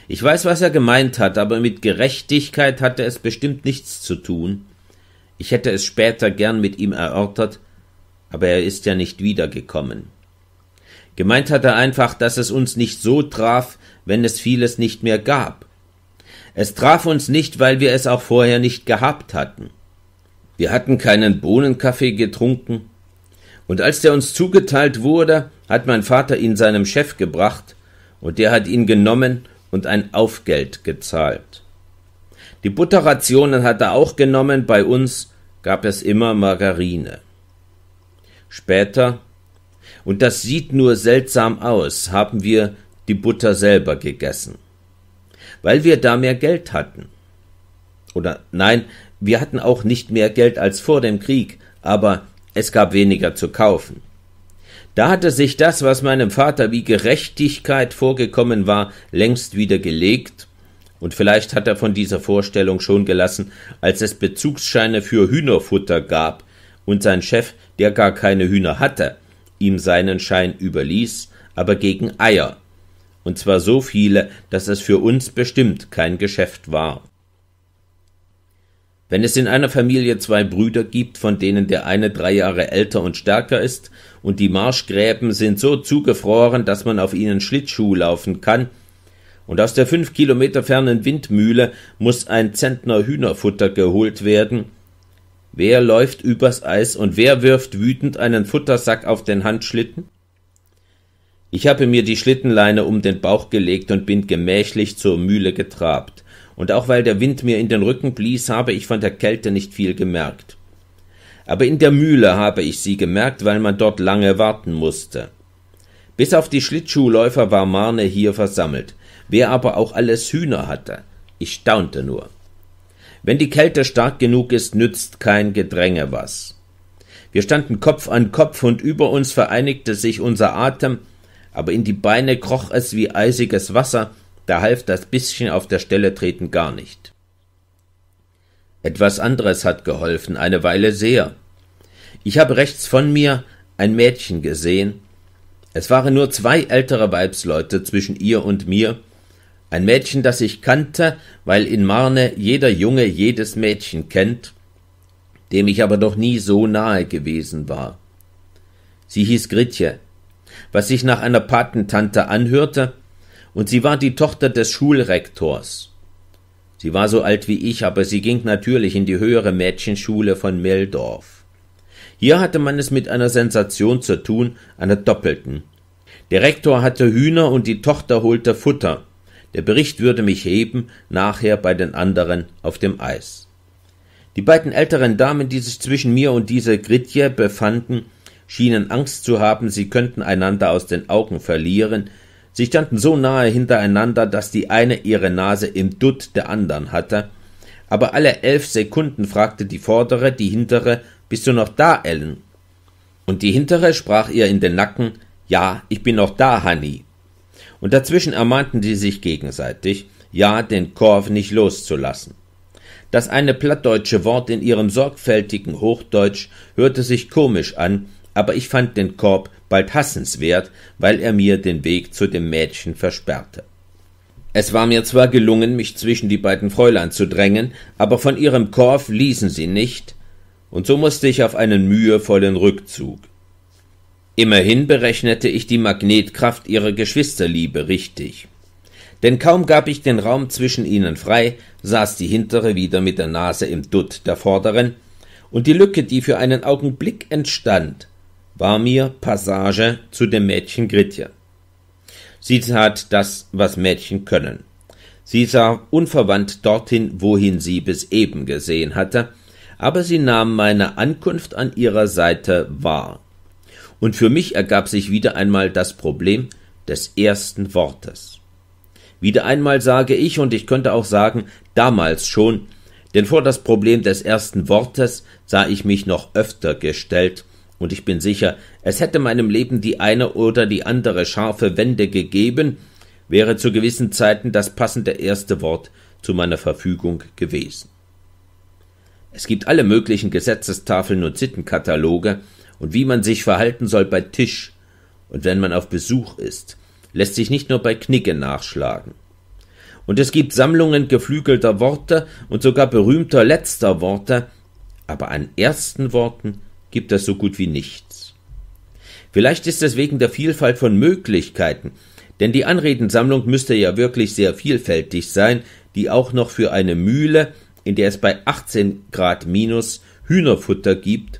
Ich weiß, was er gemeint hat, aber mit Gerechtigkeit hatte es bestimmt nichts zu tun. Ich hätte es später gern mit ihm erörtert, aber er ist ja nicht wiedergekommen. Gemeint hat er einfach, dass es uns nicht so traf, wenn es vieles nicht mehr gab. Es traf uns nicht, weil wir es auch vorher nicht gehabt hatten. Wir hatten keinen Bohnenkaffee getrunken. Und als der uns zugeteilt wurde, hat mein Vater ihn seinem Chef gebracht, und der hat ihn genommen und ein Aufgeld gezahlt. Die Butterrationen hat er auch genommen, bei uns gab es immer Margarine. Später und das sieht nur seltsam aus, haben wir die Butter selber gegessen. Weil wir da mehr Geld hatten. Oder nein, wir hatten auch nicht mehr Geld als vor dem Krieg, aber es gab weniger zu kaufen. Da hatte sich das, was meinem Vater wie Gerechtigkeit vorgekommen war, längst wieder gelegt, und vielleicht hat er von dieser Vorstellung schon gelassen, als es Bezugsscheine für Hühnerfutter gab und sein Chef, der gar keine Hühner hatte, ihm seinen Schein überließ, aber gegen Eier, und zwar so viele, dass es für uns bestimmt kein Geschäft war. Wenn es in einer Familie zwei Brüder gibt, von denen der eine drei Jahre älter und stärker ist, und die Marschgräben sind so zugefroren, dass man auf ihnen Schlittschuh laufen kann, und aus der fünf Kilometer fernen Windmühle muss ein Zentner Hühnerfutter geholt werden, Wer läuft übers Eis und wer wirft wütend einen Futtersack auf den Handschlitten? Ich habe mir die Schlittenleine um den Bauch gelegt und bin gemächlich zur Mühle getrabt, und auch weil der Wind mir in den Rücken blies, habe ich von der Kälte nicht viel gemerkt. Aber in der Mühle habe ich sie gemerkt, weil man dort lange warten musste. Bis auf die Schlittschuhläufer war Marne hier versammelt, wer aber auch alles Hühner hatte. Ich staunte nur. Wenn die Kälte stark genug ist, nützt kein Gedränge was. Wir standen Kopf an Kopf und über uns vereinigte sich unser Atem, aber in die Beine kroch es wie eisiges Wasser, da half das bisschen auf der Stelle treten gar nicht. Etwas anderes hat geholfen, eine Weile sehr. Ich habe rechts von mir ein Mädchen gesehen. Es waren nur zwei ältere Weibsleute zwischen ihr und mir, ein Mädchen, das ich kannte, weil in Marne jeder Junge jedes Mädchen kennt, dem ich aber noch nie so nahe gewesen war. Sie hieß Gritje, was sich nach einer Patentante anhörte, und sie war die Tochter des Schulrektors. Sie war so alt wie ich, aber sie ging natürlich in die höhere Mädchenschule von Meldorf. Hier hatte man es mit einer Sensation zu tun, einer doppelten. Der Rektor hatte Hühner und die Tochter holte Futter, der Bericht würde mich heben, nachher bei den anderen auf dem Eis. Die beiden älteren Damen, die sich zwischen mir und dieser Gritje befanden, schienen Angst zu haben, sie könnten einander aus den Augen verlieren. Sie standen so nahe hintereinander, dass die eine ihre Nase im Dutt der anderen hatte. Aber alle elf Sekunden fragte die vordere, die hintere, bist du noch da, Ellen? Und die hintere sprach ihr in den Nacken, ja, ich bin noch da, Hanni, und dazwischen ermahnten sie sich gegenseitig, ja, den Korf nicht loszulassen. Das eine plattdeutsche Wort in ihrem sorgfältigen Hochdeutsch hörte sich komisch an, aber ich fand den Korb bald hassenswert, weil er mir den Weg zu dem Mädchen versperrte. Es war mir zwar gelungen, mich zwischen die beiden Fräulein zu drängen, aber von ihrem Korf ließen sie nicht, und so mußte ich auf einen mühevollen Rückzug. Immerhin berechnete ich die Magnetkraft ihrer Geschwisterliebe richtig. Denn kaum gab ich den Raum zwischen ihnen frei, saß die hintere wieder mit der Nase im Dutt der vorderen, und die Lücke, die für einen Augenblick entstand, war mir Passage zu dem Mädchen Gritje. Sie tat das, was Mädchen können. Sie sah unverwandt dorthin, wohin sie bis eben gesehen hatte, aber sie nahm meine Ankunft an ihrer Seite wahr und für mich ergab sich wieder einmal das Problem des ersten Wortes. Wieder einmal sage ich, und ich könnte auch sagen, damals schon, denn vor das Problem des ersten Wortes sah ich mich noch öfter gestellt, und ich bin sicher, es hätte meinem Leben die eine oder die andere scharfe Wende gegeben, wäre zu gewissen Zeiten das passende erste Wort zu meiner Verfügung gewesen. Es gibt alle möglichen Gesetzestafeln und Sittenkataloge, und wie man sich verhalten soll bei Tisch und wenn man auf Besuch ist, lässt sich nicht nur bei Knicke nachschlagen. Und es gibt Sammlungen geflügelter Worte und sogar berühmter letzter Worte, aber an ersten Worten gibt es so gut wie nichts. Vielleicht ist es wegen der Vielfalt von Möglichkeiten, denn die Anredensammlung müsste ja wirklich sehr vielfältig sein, die auch noch für eine Mühle, in der es bei 18 Grad minus Hühnerfutter gibt,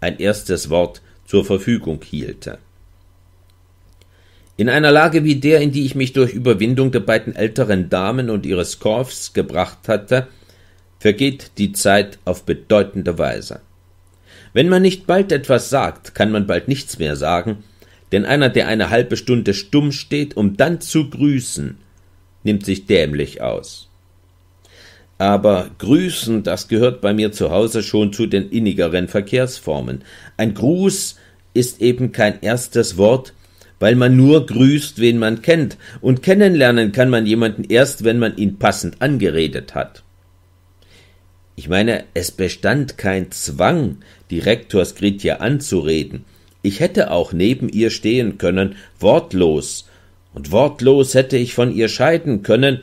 ein erstes Wort zur Verfügung hielte. In einer Lage wie der, in die ich mich durch Überwindung der beiden älteren Damen und ihres Korfs gebracht hatte, vergeht die Zeit auf bedeutende Weise. Wenn man nicht bald etwas sagt, kann man bald nichts mehr sagen, denn einer, der eine halbe Stunde stumm steht, um dann zu grüßen, nimmt sich dämlich aus. Aber Grüßen, das gehört bei mir zu Hause schon zu den innigeren Verkehrsformen. Ein Gruß ist eben kein erstes Wort, weil man nur grüßt, wen man kennt, und kennenlernen kann man jemanden erst, wenn man ihn passend angeredet hat. Ich meine, es bestand kein Zwang, die Rektorskritja anzureden. Ich hätte auch neben ihr stehen können, wortlos, und wortlos hätte ich von ihr scheiden können,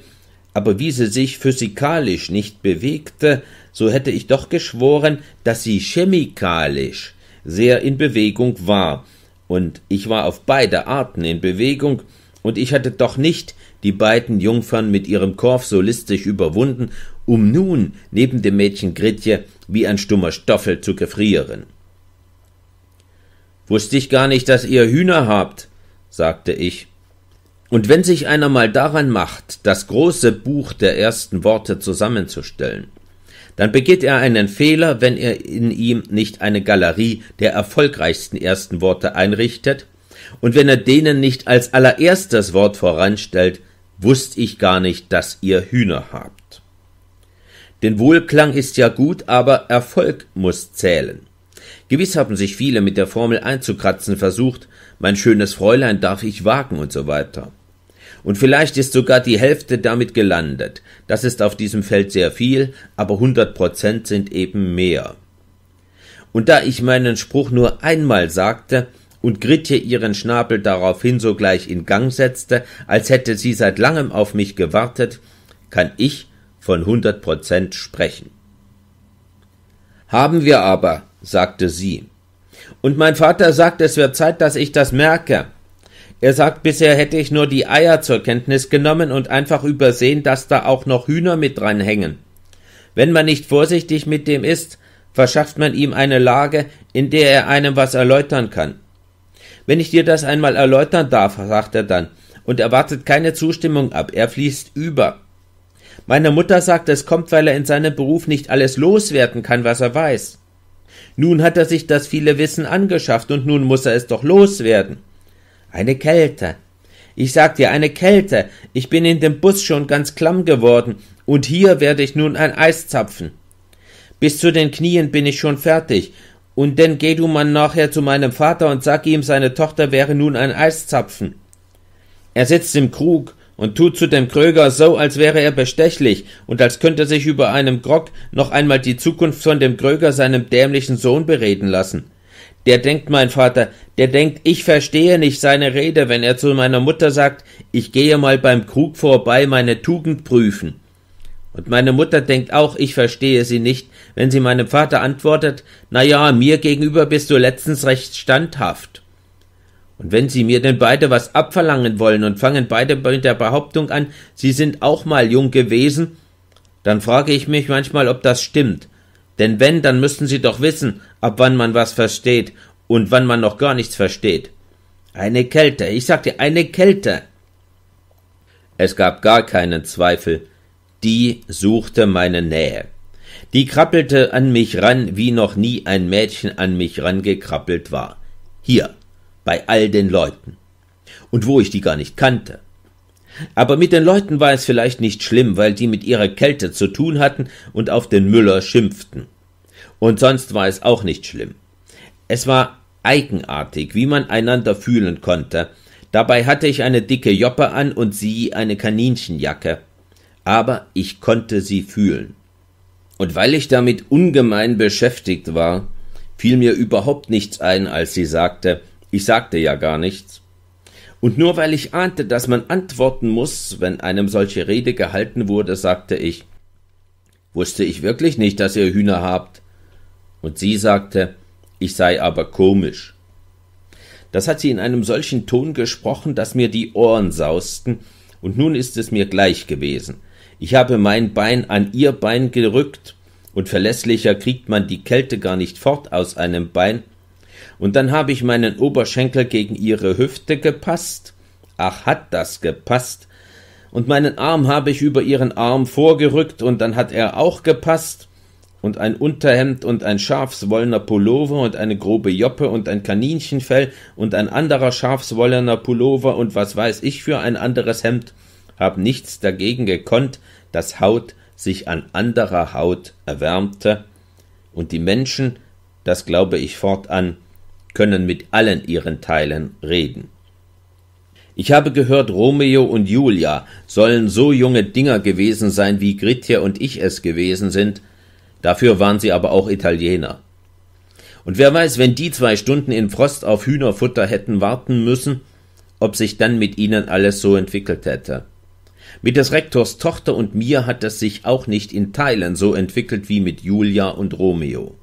aber wie sie sich physikalisch nicht bewegte, so hätte ich doch geschworen, dass sie chemikalisch sehr in Bewegung war, und ich war auf beide Arten in Bewegung, und ich hatte doch nicht die beiden Jungfern mit ihrem Korf so listig überwunden, um nun neben dem Mädchen Gritje wie ein stummer Stoffel zu gefrieren. Wusste ich gar nicht, dass ihr Hühner habt, sagte ich und wenn sich einer mal daran macht, das große Buch der ersten Worte zusammenzustellen, dann begeht er einen Fehler, wenn er in ihm nicht eine Galerie der erfolgreichsten ersten Worte einrichtet und wenn er denen nicht als allererstes Wort voranstellt, wusst ich gar nicht, dass ihr Hühner habt. Denn Wohlklang ist ja gut, aber Erfolg muss zählen. Gewiss haben sich viele mit der Formel einzukratzen versucht, mein schönes Fräulein darf ich wagen und so weiter. Und vielleicht ist sogar die Hälfte damit gelandet. Das ist auf diesem Feld sehr viel, aber hundert Prozent sind eben mehr. Und da ich meinen Spruch nur einmal sagte und Gritje ihren Schnabel daraufhin sogleich in Gang setzte, als hätte sie seit langem auf mich gewartet, kann ich von hundert Prozent sprechen. Haben wir aber, sagte sie. Und mein Vater sagt, es wird Zeit, dass ich das merke. Er sagt, bisher hätte ich nur die Eier zur Kenntnis genommen und einfach übersehen, dass da auch noch Hühner mit dran hängen. Wenn man nicht vorsichtig mit dem ist, verschafft man ihm eine Lage, in der er einem was erläutern kann. Wenn ich dir das einmal erläutern darf, sagt er dann, und erwartet keine Zustimmung ab, er fließt über. Meine Mutter sagt, es kommt, weil er in seinem Beruf nicht alles loswerden kann, was er weiß. Nun hat er sich das viele Wissen angeschafft und nun muss er es doch loswerden. Eine Kälte. Ich sag dir, eine Kälte. Ich bin in dem Bus schon ganz klamm geworden und hier werde ich nun ein Eis zapfen. Bis zu den Knien bin ich schon fertig. Und denn geh du mal nachher zu meinem Vater und sag ihm, seine Tochter wäre nun ein Eiszapfen. Er sitzt im Krug und tut zu dem Kröger so, als wäre er bestechlich und als könnte sich über einem Grog noch einmal die Zukunft von dem Kröger seinem dämlichen Sohn bereden lassen. Der denkt, mein Vater, der denkt, ich verstehe nicht seine Rede, wenn er zu meiner Mutter sagt, ich gehe mal beim Krug vorbei, meine Tugend prüfen. Und meine Mutter denkt auch, ich verstehe sie nicht, wenn sie meinem Vater antwortet, na ja, mir gegenüber bist du letztens recht standhaft. Und wenn Sie mir denn beide was abverlangen wollen und fangen beide mit der Behauptung an, Sie sind auch mal jung gewesen, dann frage ich mich manchmal, ob das stimmt. Denn wenn, dann müssten Sie doch wissen, ab wann man was versteht und wann man noch gar nichts versteht. Eine Kälte, ich sagte eine Kälte. Es gab gar keinen Zweifel. Die suchte meine Nähe. Die krabbelte an mich ran, wie noch nie ein Mädchen an mich rangekrabbelt war. Hier, bei all den Leuten. Und wo ich die gar nicht kannte. Aber mit den Leuten war es vielleicht nicht schlimm, weil die mit ihrer Kälte zu tun hatten und auf den Müller schimpften. Und sonst war es auch nicht schlimm. Es war eigenartig, wie man einander fühlen konnte. Dabei hatte ich eine dicke Joppe an und sie eine Kaninchenjacke. Aber ich konnte sie fühlen. Und weil ich damit ungemein beschäftigt war, fiel mir überhaupt nichts ein, als sie sagte, ich sagte ja gar nichts. Und nur weil ich ahnte, dass man antworten muss, wenn einem solche Rede gehalten wurde, sagte ich Wusste ich wirklich nicht, dass ihr Hühner habt. Und sie sagte, ich sei aber komisch. Das hat sie in einem solchen Ton gesprochen, dass mir die Ohren sausten, und nun ist es mir gleich gewesen. Ich habe mein Bein an ihr Bein gerückt, und verlässlicher kriegt man die Kälte gar nicht fort aus einem Bein, und dann habe ich meinen Oberschenkel gegen ihre Hüfte gepasst, ach hat das gepasst, und meinen Arm habe ich über ihren Arm vorgerückt, und dann hat er auch gepasst, und ein Unterhemd und ein schafswollener Pullover und eine grobe Joppe und ein Kaninchenfell und ein anderer schafswollener Pullover und was weiß ich für ein anderes Hemd, hab nichts dagegen gekonnt, dass Haut sich an anderer Haut erwärmte, und die Menschen, das glaube ich fortan, können mit allen ihren Teilen reden. Ich habe gehört, Romeo und Julia sollen so junge Dinger gewesen sein, wie Gritje und ich es gewesen sind, dafür waren sie aber auch Italiener. Und wer weiß, wenn die zwei Stunden in Frost auf Hühnerfutter hätten warten müssen, ob sich dann mit ihnen alles so entwickelt hätte. Mit des Rektors Tochter und mir hat es sich auch nicht in Teilen so entwickelt wie mit Julia und Romeo.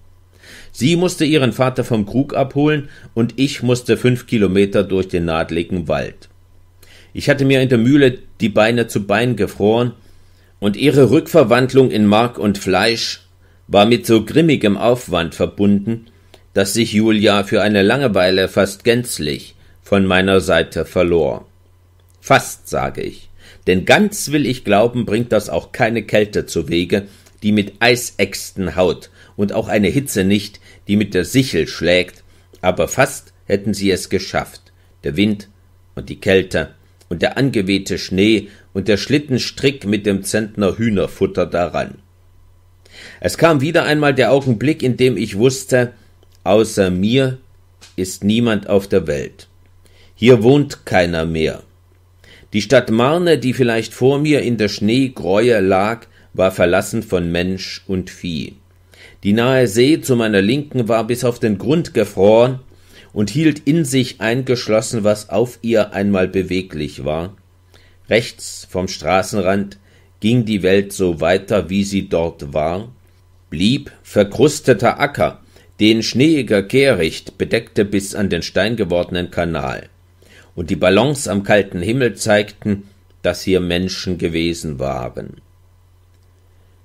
Sie musste ihren Vater vom Krug abholen und ich musste fünf Kilometer durch den nadligen Wald. Ich hatte mir in der Mühle die Beine zu Bein gefroren und ihre Rückverwandlung in Mark und Fleisch war mit so grimmigem Aufwand verbunden, dass sich Julia für eine Langeweile fast gänzlich von meiner Seite verlor. Fast, sage ich, denn ganz will ich glauben, bringt das auch keine Kälte zu Wege, die mit Eisäxten haut und auch eine Hitze nicht, die mit der Sichel schlägt, aber fast hätten sie es geschafft. Der Wind und die Kälte und der angewehte Schnee und der Schlittenstrick mit dem Zentner Hühnerfutter daran. Es kam wieder einmal der Augenblick, in dem ich wusste, außer mir ist niemand auf der Welt. Hier wohnt keiner mehr. Die Stadt Marne, die vielleicht vor mir in der Schneegreue lag, war verlassen von Mensch und Vieh. Die nahe See zu meiner Linken war bis auf den Grund gefroren und hielt in sich eingeschlossen, was auf ihr einmal beweglich war. Rechts vom Straßenrand ging die Welt so weiter, wie sie dort war, blieb verkrusteter Acker, den schneeiger Kehricht bedeckte bis an den Stein gewordenen Kanal, und die Ballons am kalten Himmel zeigten, dass hier Menschen gewesen waren.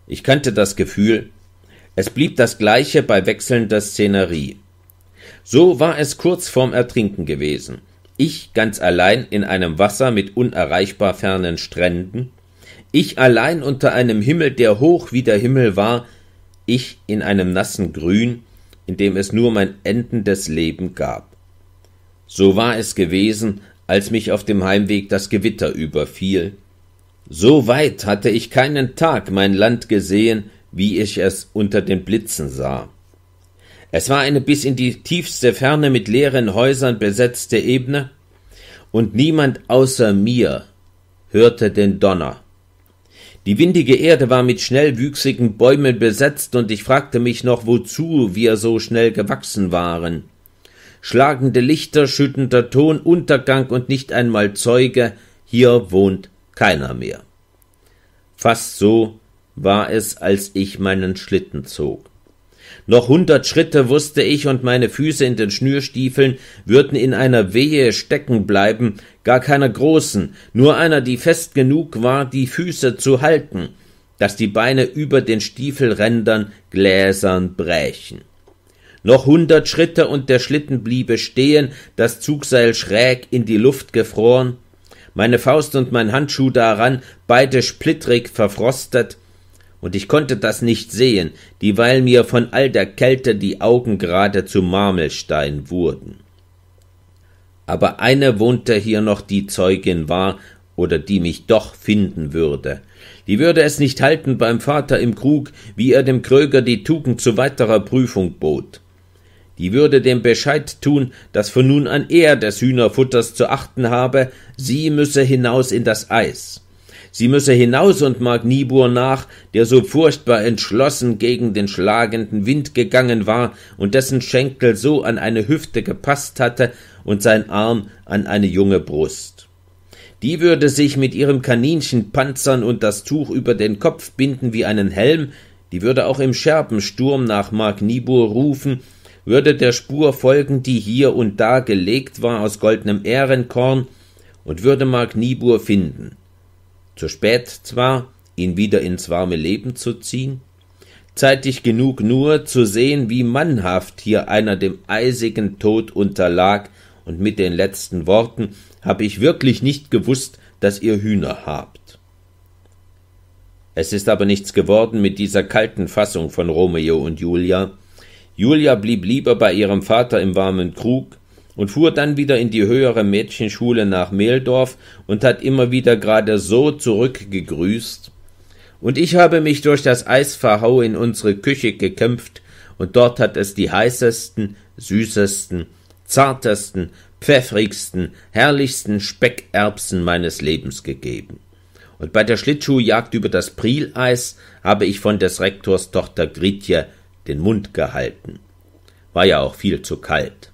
Ich kannte das Gefühl, es blieb das gleiche bei wechselnder Szenerie. So war es kurz vorm Ertrinken gewesen. Ich ganz allein in einem Wasser mit unerreichbar fernen Stränden, ich allein unter einem Himmel, der hoch wie der Himmel war, ich in einem nassen Grün, in dem es nur mein endendes Leben gab. So war es gewesen, als mich auf dem Heimweg das Gewitter überfiel. So weit hatte ich keinen Tag mein Land gesehen, wie ich es unter den Blitzen sah. Es war eine bis in die tiefste Ferne mit leeren Häusern besetzte Ebene, und niemand außer mir hörte den Donner. Die windige Erde war mit schnellwüchsigen Bäumen besetzt, und ich fragte mich noch, wozu wir so schnell gewachsen waren. Schlagende Lichter, schüttender Ton, Untergang und nicht einmal Zeuge, hier wohnt keiner mehr. Fast so, war es, als ich meinen Schlitten zog. Noch hundert Schritte wusste ich, und meine Füße in den Schnürstiefeln würden in einer Wehe stecken bleiben, gar keiner großen, nur einer, die fest genug war, die Füße zu halten, dass die Beine über den Stiefelrändern gläsern brächen. Noch hundert Schritte und der Schlitten bliebe stehen, das Zugseil schräg in die Luft gefroren, meine Faust und mein Handschuh daran, beide splittrig verfrostet, und ich konnte das nicht sehen, dieweil mir von all der Kälte die Augen gerade zu Marmelstein wurden. Aber eine wohnte hier noch, die Zeugin war oder die mich doch finden würde. Die würde es nicht halten beim Vater im Krug, wie er dem Kröger die Tugend zu weiterer Prüfung bot. Die würde dem Bescheid tun, dass von nun an er des Hühnerfutters zu achten habe, sie müsse hinaus in das Eis sie müsse hinaus und Mark Niebuhr nach, der so furchtbar entschlossen gegen den schlagenden Wind gegangen war und dessen Schenkel so an eine Hüfte gepasst hatte und sein Arm an eine junge Brust. Die würde sich mit ihrem Kaninchen panzern und das Tuch über den Kopf binden wie einen Helm, die würde auch im Scherbensturm nach Mark Niebuhr rufen, würde der Spur folgen, die hier und da gelegt war aus goldenem Ährenkorn, und würde Mark Niebuhr finden. Zu spät zwar, ihn wieder ins warme Leben zu ziehen, zeitig genug nur zu sehen, wie mannhaft hier einer dem eisigen Tod unterlag, und mit den letzten Worten habe ich wirklich nicht gewusst, dass ihr Hühner habt. Es ist aber nichts geworden mit dieser kalten Fassung von Romeo und Julia. Julia blieb lieber bei ihrem Vater im warmen Krug, und fuhr dann wieder in die höhere Mädchenschule nach Mehldorf und hat immer wieder gerade so zurückgegrüßt. Und ich habe mich durch das Eisverhau in unsere Küche gekämpft, und dort hat es die heißesten, süßesten, zartesten, pfeffrigsten, herrlichsten Speckerbsen meines Lebens gegeben. Und bei der Schlittschuhjagd über das Prieleis habe ich von des Rektors Tochter Gritje den Mund gehalten. War ja auch viel zu kalt.